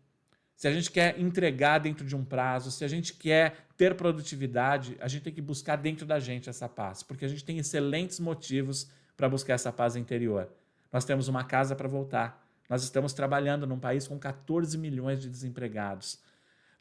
se a gente quer entregar dentro de um prazo, se a gente quer ter produtividade, a gente tem que buscar dentro da gente essa paz, porque a gente tem excelentes motivos para buscar essa paz interior. Nós temos uma casa para voltar, nós estamos trabalhando num país com 14 milhões de desempregados,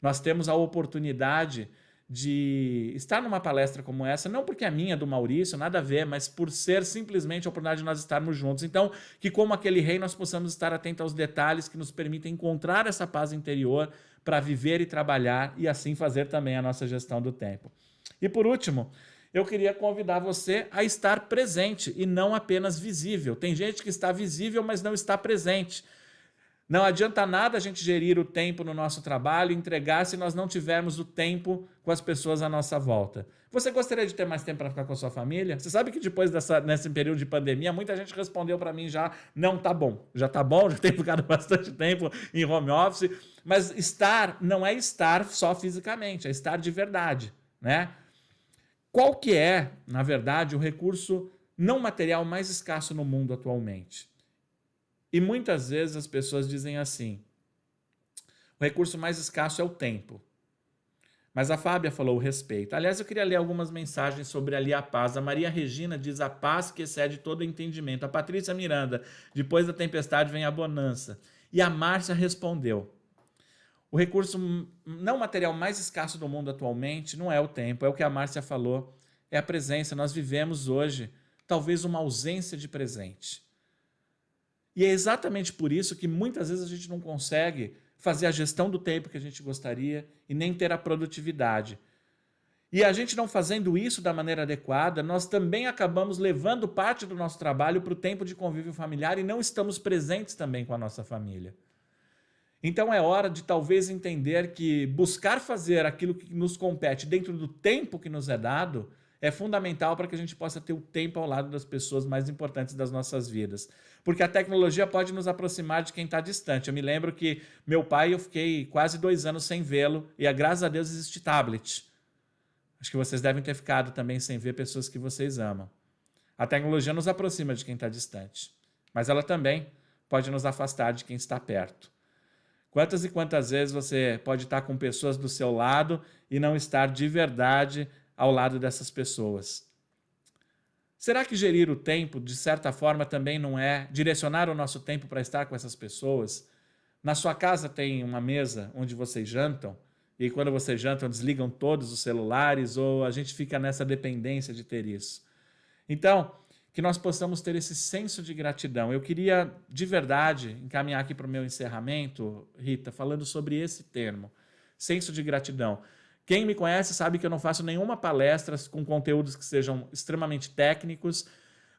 nós temos a oportunidade de estar numa palestra como essa, não porque a minha do Maurício, nada a ver, mas por ser simplesmente a oportunidade de nós estarmos juntos. Então, que como aquele rei nós possamos estar atentos aos detalhes que nos permitem encontrar essa paz interior para viver e trabalhar e assim fazer também a nossa gestão do tempo. E por último, eu queria convidar você a estar presente e não apenas visível. Tem gente que está visível, mas não está presente. Não adianta nada a gente gerir o tempo no nosso trabalho, entregar se nós não tivermos o tempo com as pessoas à nossa volta. Você gostaria de ter mais tempo para ficar com a sua família? Você sabe que depois dessa, nesse período de pandemia, muita gente respondeu para mim já, não tá bom. Já tá bom, [LAUGHS] já tenho ficado bastante tempo em home office, mas estar não é estar só fisicamente, é estar de verdade, né? Qual que é, na verdade, o recurso não material mais escasso no mundo atualmente? E muitas vezes as pessoas dizem assim: o recurso mais escasso é o tempo. Mas a Fábia falou o respeito. Aliás, eu queria ler algumas mensagens sobre ali a paz. A Maria Regina diz a paz que excede todo entendimento. A Patrícia Miranda, depois da tempestade vem a bonança. E a Márcia respondeu: o recurso não material mais escasso do mundo atualmente não é o tempo, é o que a Márcia falou, é a presença. Nós vivemos hoje talvez uma ausência de presente. E é exatamente por isso que muitas vezes a gente não consegue fazer a gestão do tempo que a gente gostaria e nem ter a produtividade. E a gente não fazendo isso da maneira adequada, nós também acabamos levando parte do nosso trabalho para o tempo de convívio familiar e não estamos presentes também com a nossa família. Então é hora de talvez entender que buscar fazer aquilo que nos compete dentro do tempo que nos é dado é fundamental para que a gente possa ter o tempo ao lado das pessoas mais importantes das nossas vidas. Porque a tecnologia pode nos aproximar de quem está distante. Eu me lembro que meu pai, eu fiquei quase dois anos sem vê-lo, e graças a Deus existe tablet. Acho que vocês devem ter ficado também sem ver pessoas que vocês amam. A tecnologia nos aproxima de quem está distante, mas ela também pode nos afastar de quem está perto. Quantas e quantas vezes você pode estar tá com pessoas do seu lado e não estar de verdade ao lado dessas pessoas. Será que gerir o tempo, de certa forma, também não é direcionar o nosso tempo para estar com essas pessoas? Na sua casa tem uma mesa onde vocês jantam e quando vocês jantam desligam todos os celulares ou a gente fica nessa dependência de ter isso. Então, que nós possamos ter esse senso de gratidão. Eu queria de verdade encaminhar aqui para o meu encerramento, Rita, falando sobre esse termo, senso de gratidão. Quem me conhece sabe que eu não faço nenhuma palestra com conteúdos que sejam extremamente técnicos,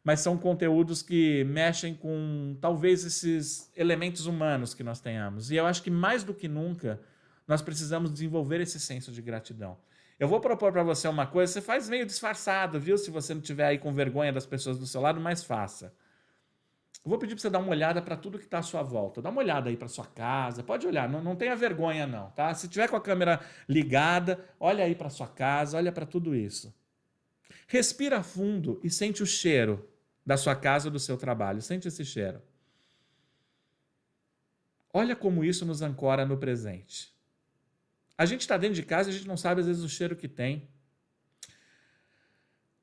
mas são conteúdos que mexem com talvez esses elementos humanos que nós tenhamos. E eu acho que mais do que nunca nós precisamos desenvolver esse senso de gratidão. Eu vou propor para você uma coisa, você faz meio disfarçado, viu? Se você não tiver aí com vergonha das pessoas do seu lado, mas faça. Eu vou pedir para você dar uma olhada para tudo que está à sua volta. Dá uma olhada aí para sua casa. Pode olhar, não, não tenha vergonha não, tá? Se tiver com a câmera ligada, olha aí para sua casa, olha para tudo isso. Respira fundo e sente o cheiro da sua casa, do seu trabalho. Sente esse cheiro. Olha como isso nos ancora no presente. A gente está dentro de casa e a gente não sabe às vezes o cheiro que tem.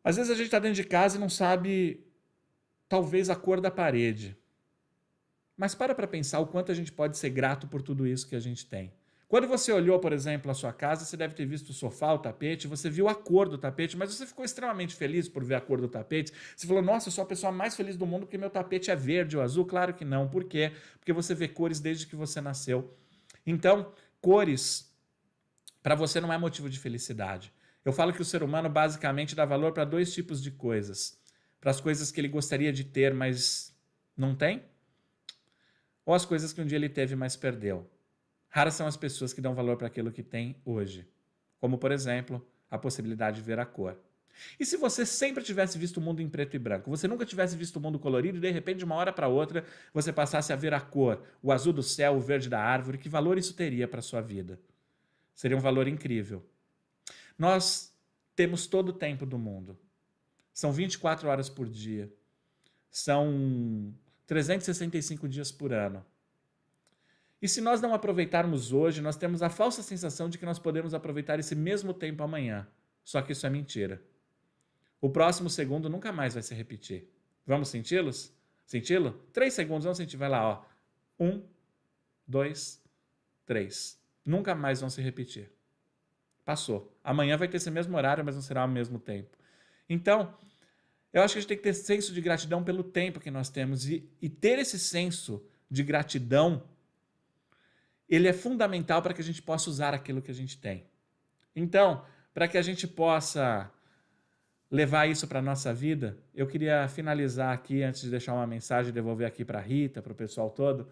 Às vezes a gente está dentro de casa e não sabe talvez a cor da parede. Mas para para pensar o quanto a gente pode ser grato por tudo isso que a gente tem. Quando você olhou, por exemplo, a sua casa, você deve ter visto o sofá, o tapete, você viu a cor do tapete, mas você ficou extremamente feliz por ver a cor do tapete. Você falou, nossa, eu sou a pessoa mais feliz do mundo porque meu tapete é verde ou azul. Claro que não. Por quê? Porque você vê cores desde que você nasceu. Então, cores para você não é motivo de felicidade. Eu falo que o ser humano basicamente dá valor para dois tipos de coisas: para as coisas que ele gostaria de ter, mas não tem? Ou as coisas que um dia ele teve, mas perdeu? Raras são as pessoas que dão valor para aquilo que tem hoje, como, por exemplo, a possibilidade de ver a cor. E se você sempre tivesse visto o mundo em preto e branco, você nunca tivesse visto o mundo colorido e de repente, de uma hora para outra, você passasse a ver a cor, o azul do céu, o verde da árvore, que valor isso teria para sua vida? Seria um valor incrível. Nós temos todo o tempo do mundo. São 24 horas por dia. São 365 dias por ano. E se nós não aproveitarmos hoje, nós temos a falsa sensação de que nós podemos aproveitar esse mesmo tempo amanhã. Só que isso é mentira. O próximo segundo nunca mais vai se repetir. Vamos senti-los? Senti-lo? Três segundos, vamos sentir. Vai lá, ó. Um, dois, três. Nunca mais vão se repetir. Passou. Amanhã vai ter esse mesmo horário, mas não será ao mesmo tempo. Então, eu acho que a gente tem que ter senso de gratidão pelo tempo que nós temos. E, e ter esse senso de gratidão, ele é fundamental para que a gente possa usar aquilo que a gente tem. Então, para que a gente possa levar isso para a nossa vida, eu queria finalizar aqui, antes de deixar uma mensagem e devolver aqui para a Rita, para o pessoal todo,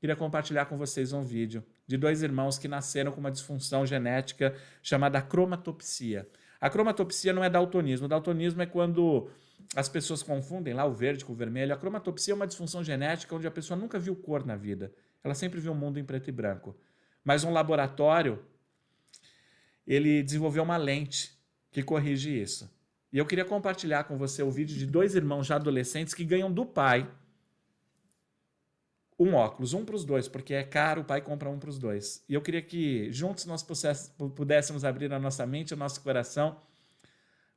queria compartilhar com vocês um vídeo de dois irmãos que nasceram com uma disfunção genética chamada cromatopsia. A cromatopsia não é daltonismo. O daltonismo é quando as pessoas confundem lá o verde com o vermelho. A cromatopsia é uma disfunção genética onde a pessoa nunca viu cor na vida. Ela sempre viu o um mundo em preto e branco. Mas um laboratório, ele desenvolveu uma lente que corrige isso. E eu queria compartilhar com você o vídeo de dois irmãos já adolescentes que ganham do pai um óculos, um para os dois, porque é caro, o pai compra um para os dois. E eu queria que juntos nós pudéssemos abrir a nossa mente, o nosso coração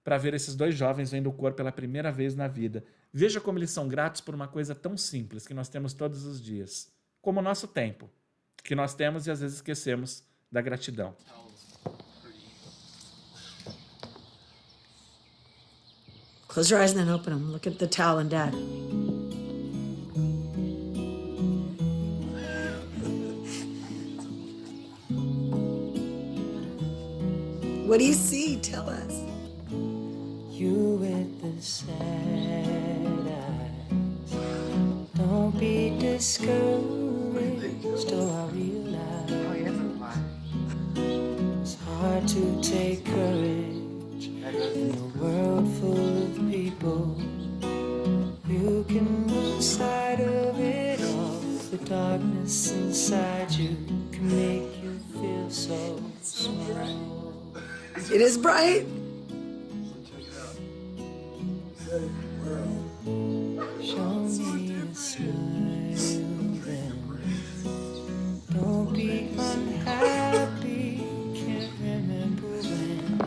para ver esses dois jovens vendo o cor pela primeira vez na vida. Veja como eles são gratos por uma coisa tão simples que nós temos todos os dias, como o nosso tempo, que nós temos e às vezes esquecemos da gratidão. Close your eyes and then open them. Look at the towel and dad. What do you see, sad eyes. Don't be discouraged, though I realize oh, it's hard to take courage in a world full of people. You can lose sight of it all. The darkness inside you can make you feel so small. It is bright. Show me a smile then. Don't be unhappy. Can't remember when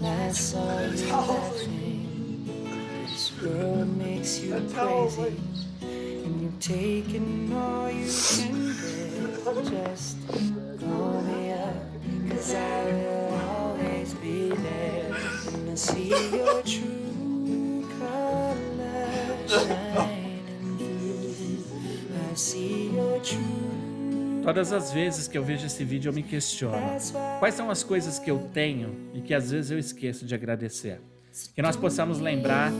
last saw you laughing. This world makes you crazy, and you're taking all you can get. Just. Todas as vezes que eu vejo esse vídeo eu me questiono. Quais são as coisas que eu tenho e que às vezes eu esqueço de agradecer? Que nós possamos lembrar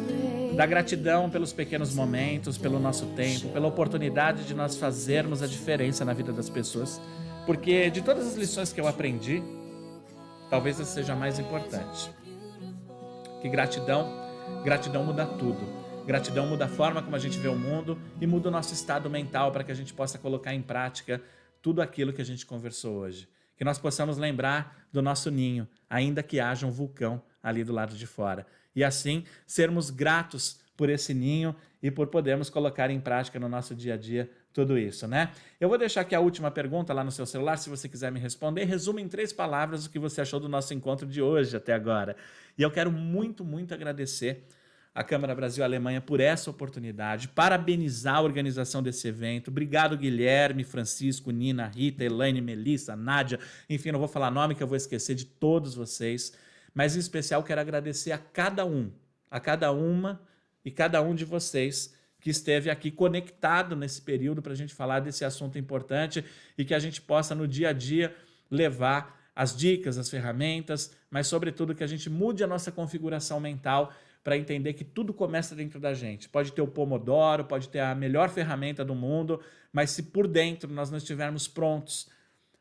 da gratidão pelos pequenos momentos, pelo nosso tempo, pela oportunidade de nós fazermos a diferença na vida das pessoas. Porque de todas as lições que eu aprendi, talvez essa seja a mais importante. Que gratidão, gratidão muda tudo. Gratidão muda a forma como a gente vê o mundo e muda o nosso estado mental para que a gente possa colocar em prática tudo aquilo que a gente conversou hoje. Que nós possamos lembrar do nosso ninho, ainda que haja um vulcão ali do lado de fora. E assim sermos gratos por esse ninho e por podermos colocar em prática no nosso dia a dia tudo isso, né? Eu vou deixar aqui a última pergunta lá no seu celular, se você quiser me responder. Resume em três palavras o que você achou do nosso encontro de hoje até agora. E eu quero muito, muito agradecer a Câmara Brasil-Alemanha por essa oportunidade, parabenizar a organização desse evento. Obrigado, Guilherme, Francisco, Nina, Rita, Elaine, Melissa, Nádia, enfim, não vou falar nome que eu vou esquecer de todos vocês, mas em especial quero agradecer a cada um, a cada uma e cada um de vocês que esteve aqui conectado nesse período para a gente falar desse assunto importante e que a gente possa no dia a dia levar as dicas, as ferramentas, mas sobretudo que a gente mude a nossa configuração mental para entender que tudo começa dentro da gente. Pode ter o Pomodoro, pode ter a melhor ferramenta do mundo, mas se por dentro nós não estivermos prontos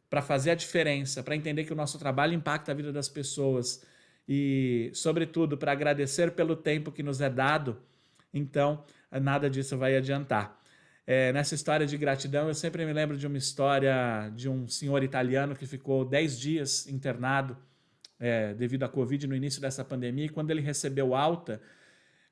para fazer a diferença, para entender que o nosso trabalho impacta a vida das pessoas e, sobretudo, para agradecer pelo tempo que nos é dado, então nada disso vai adiantar. É, nessa história de gratidão, eu sempre me lembro de uma história de um senhor italiano que ficou 10 dias internado é, devido à Covid no início dessa pandemia. E quando ele recebeu alta,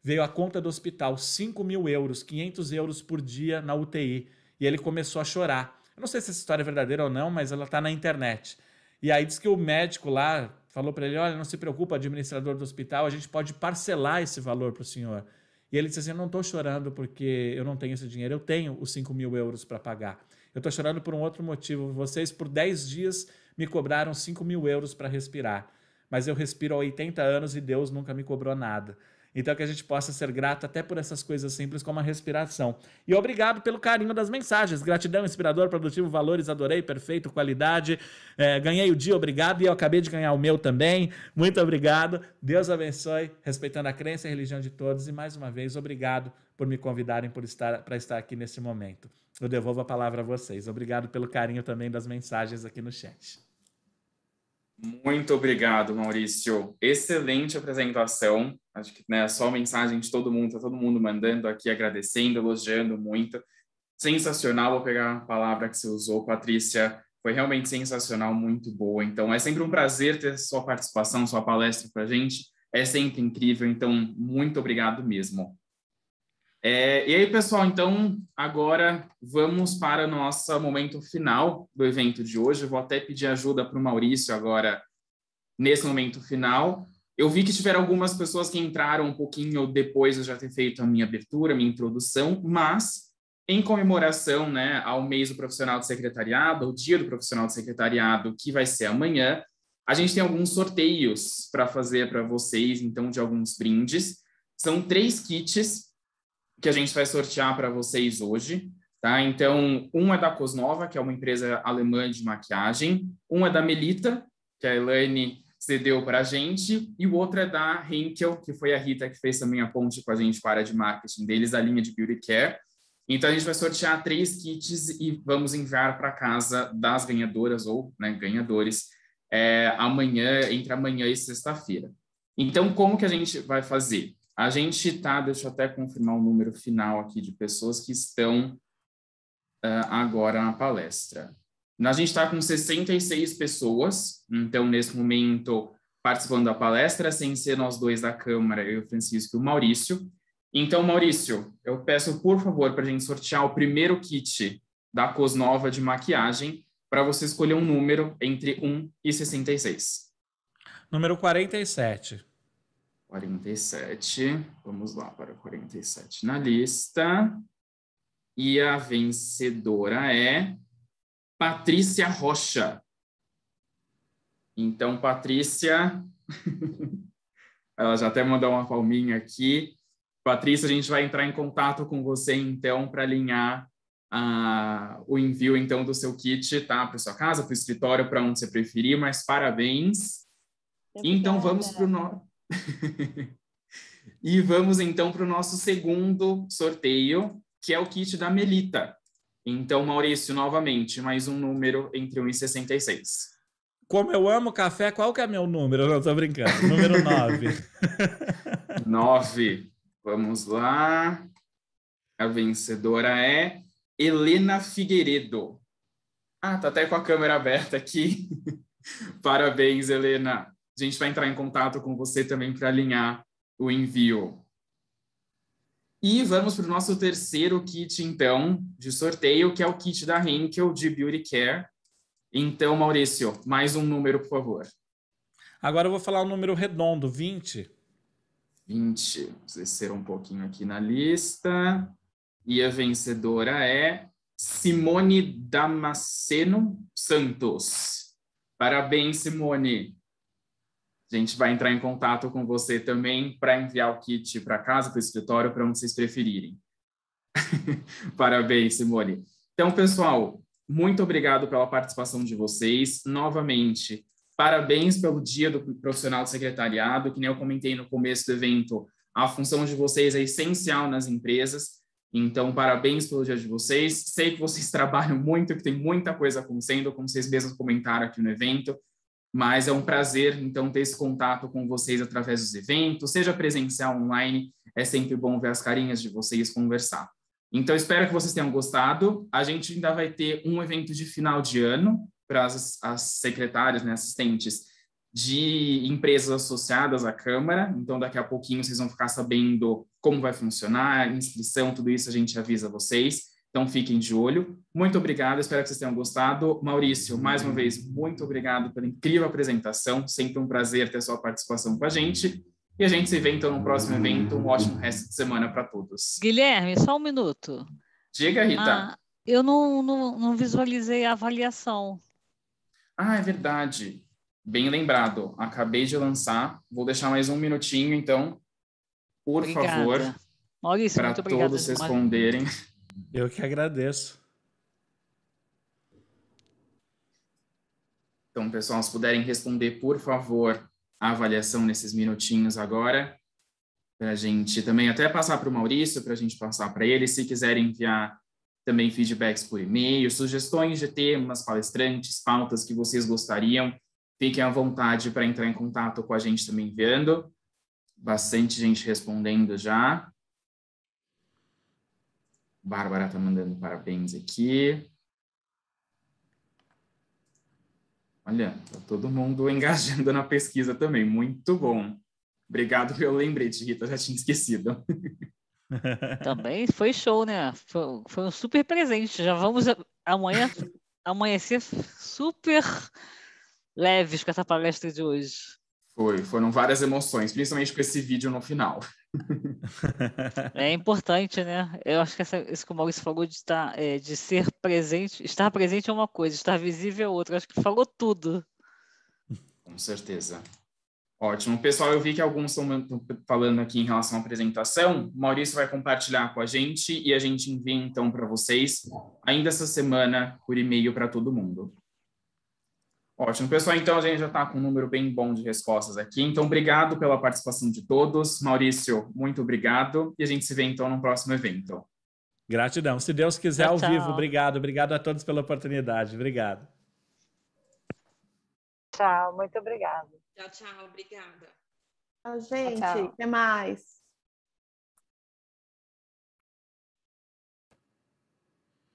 veio a conta do hospital, 5 mil euros, 500 euros por dia na UTI. E ele começou a chorar. Eu não sei se essa história é verdadeira ou não, mas ela está na internet. E aí diz que o médico lá falou para ele: olha, não se preocupa, administrador do hospital, a gente pode parcelar esse valor para o senhor. E ele disse assim: Eu não estou chorando porque eu não tenho esse dinheiro, eu tenho os 5 mil euros para pagar. Eu estou chorando por um outro motivo. Vocês, por 10 dias, me cobraram 5 mil euros para respirar. Mas eu respiro há 80 anos e Deus nunca me cobrou nada. Então que a gente possa ser grato até por essas coisas simples como a respiração. E obrigado pelo carinho das mensagens. Gratidão, inspirador, produtivo, valores, adorei, perfeito, qualidade. É, ganhei o dia, obrigado. E eu acabei de ganhar o meu também. Muito obrigado. Deus abençoe, respeitando a crença e a religião de todos. E mais uma vez, obrigado por me convidarem por estar, para estar aqui nesse momento. Eu devolvo a palavra a vocês. Obrigado pelo carinho também das mensagens aqui no chat. Muito obrigado, Maurício. Excelente apresentação. Acho que né, só mensagem de todo mundo, tá todo mundo mandando aqui, agradecendo, elogiando muito. Sensacional, vou pegar a palavra que você usou, Patrícia. Foi realmente sensacional, muito boa. Então, é sempre um prazer ter sua participação, sua palestra para a gente. É sempre incrível, então, muito obrigado mesmo. É, e aí, pessoal, então agora vamos para o nosso momento final do evento de hoje. Eu vou até pedir ajuda para o Maurício agora nesse momento final. Eu vi que tiveram algumas pessoas que entraram um pouquinho depois de eu já ter feito a minha abertura, minha introdução, mas em comemoração né, ao mês do profissional de secretariado, ao dia do profissional de secretariado, que vai ser amanhã, a gente tem alguns sorteios para fazer para vocês, então, de alguns brindes. São três kits que a gente vai sortear para vocês hoje. Tá? Então, um é da Cosnova, que é uma empresa alemã de maquiagem, um é da Melita, que a Elaine cedeu para a gente, e o outro é da Henkel, que foi a Rita que fez também a ponte com a gente para a área de marketing deles, a linha de Beauty Care. Então, a gente vai sortear três kits e vamos enviar para casa das ganhadoras ou né, ganhadores é, amanhã, entre amanhã e sexta-feira. Então, como que a gente vai fazer? A gente está, deixa eu até confirmar o número final aqui de pessoas que estão uh, agora na palestra. A gente está com 66 pessoas, então, nesse momento, participando da palestra, sem ser nós dois da Câmara, eu, Francisco e o Maurício. Então, Maurício, eu peço, por favor, para a gente sortear o primeiro kit da Cosnova de maquiagem, para você escolher um número entre 1 e 66. Número 47. 47. Vamos lá para 47 na lista. E a vencedora é Patrícia Rocha. Então, Patrícia, [LAUGHS] ela já até mandou uma palminha aqui. Patrícia, a gente vai entrar em contato com você então para alinhar uh, o envio então do seu kit, tá? Para sua casa, para o escritório, para onde você preferir. Mas parabéns. então vamos para o nosso [LAUGHS] e vamos então para o nosso segundo sorteio, que é o kit da Melita. Então, Maurício, novamente, mais um número entre 1 e 66. Como eu amo café, qual que é meu número? Não, tô brincando. Número 9. [LAUGHS] 9. Vamos lá. A vencedora é Helena Figueiredo. Ah, tá até com a câmera aberta aqui. [LAUGHS] Parabéns, Helena gente vai entrar em contato com você também para alinhar o envio. E vamos para o nosso terceiro kit, então, de sorteio, que é o kit da Henkel de Beauty Care. Então, Maurício, mais um número, por favor. Agora eu vou falar o um número redondo, 20. 20. descer um pouquinho aqui na lista. E a vencedora é Simone Damasceno Santos. Parabéns, Simone. A gente vai entrar em contato com você também para enviar o kit para casa, para o escritório, para onde vocês preferirem. [LAUGHS] Parabéns, Simone. Então, pessoal, muito obrigado pela participação de vocês. Novamente, parabéns pelo Dia do Profissional do Secretariado, que nem eu comentei no começo do evento, a função de vocês é essencial nas empresas. Então, parabéns pelo dia de vocês. Sei que vocês [LAUGHS] trabalham muito, que tem muita coisa acontecendo, como vocês mesmos comentaram aqui no evento. Mas é um prazer, então, ter esse contato com vocês através dos eventos, seja presencial, online, é sempre bom ver as carinhas de vocês conversar. Então, espero que vocês tenham gostado. A gente ainda vai ter um evento de final de ano para as, as secretárias, né, assistentes de empresas associadas à Câmara. Então, daqui a pouquinho vocês vão ficar sabendo como vai funcionar, inscrição, tudo isso a gente avisa vocês. Então fiquem de olho. Muito obrigado, espero que vocês tenham gostado. Maurício, mais uma vez, muito obrigado pela incrível apresentação. Sempre um prazer ter sua participação com a gente. E a gente se vê então no próximo evento. Um ótimo resto de semana para todos. Guilherme, só um minuto. Diga, Rita. Ah, eu não, não, não visualizei a avaliação. Ah, é verdade. Bem lembrado. Acabei de lançar. Vou deixar mais um minutinho, então. Por obrigada. favor, para todos responderem. Eu que agradeço. Então, pessoal, se puderem responder, por favor, a avaliação nesses minutinhos agora, para a gente também até passar para o Maurício, para a gente passar para ele, se quiserem enviar também feedbacks por e-mail, sugestões de temas, palestrantes, pautas que vocês gostariam, fiquem à vontade para entrar em contato com a gente também enviando. Bastante gente respondendo já. Bárbara está mandando parabéns aqui. Olha, tá todo mundo [LAUGHS] engajando na pesquisa também. Muito bom. Obrigado pelo lembrete, Rita. Já tinha esquecido. [LAUGHS] Também foi show, né? Foi, foi um super presente. Já vamos amanhã amanhecer super leves com essa palestra de hoje. Foi, foram várias emoções, principalmente com esse vídeo no final é importante, né? Eu acho que essa, isso que o Maurício falou de estar, é, de ser presente, estar presente é uma coisa, estar visível é outra. acho que falou tudo. Com certeza. Ótimo. Pessoal, eu vi que alguns estão falando aqui em relação à apresentação. O Maurício vai compartilhar com a gente e a gente envia então para vocês, ainda essa semana, por e-mail para todo mundo. Ótimo, pessoal. Então a gente já está com um número bem bom de respostas aqui. Então, obrigado pela participação de todos. Maurício, muito obrigado. E a gente se vê então no próximo evento. Gratidão. Se Deus quiser, tchau, tchau. ao vivo. Obrigado. Obrigado a todos pela oportunidade. Obrigado. Tchau, muito obrigado. Tchau, tchau. Obrigada. Tchau, gente. tchau. Até mais.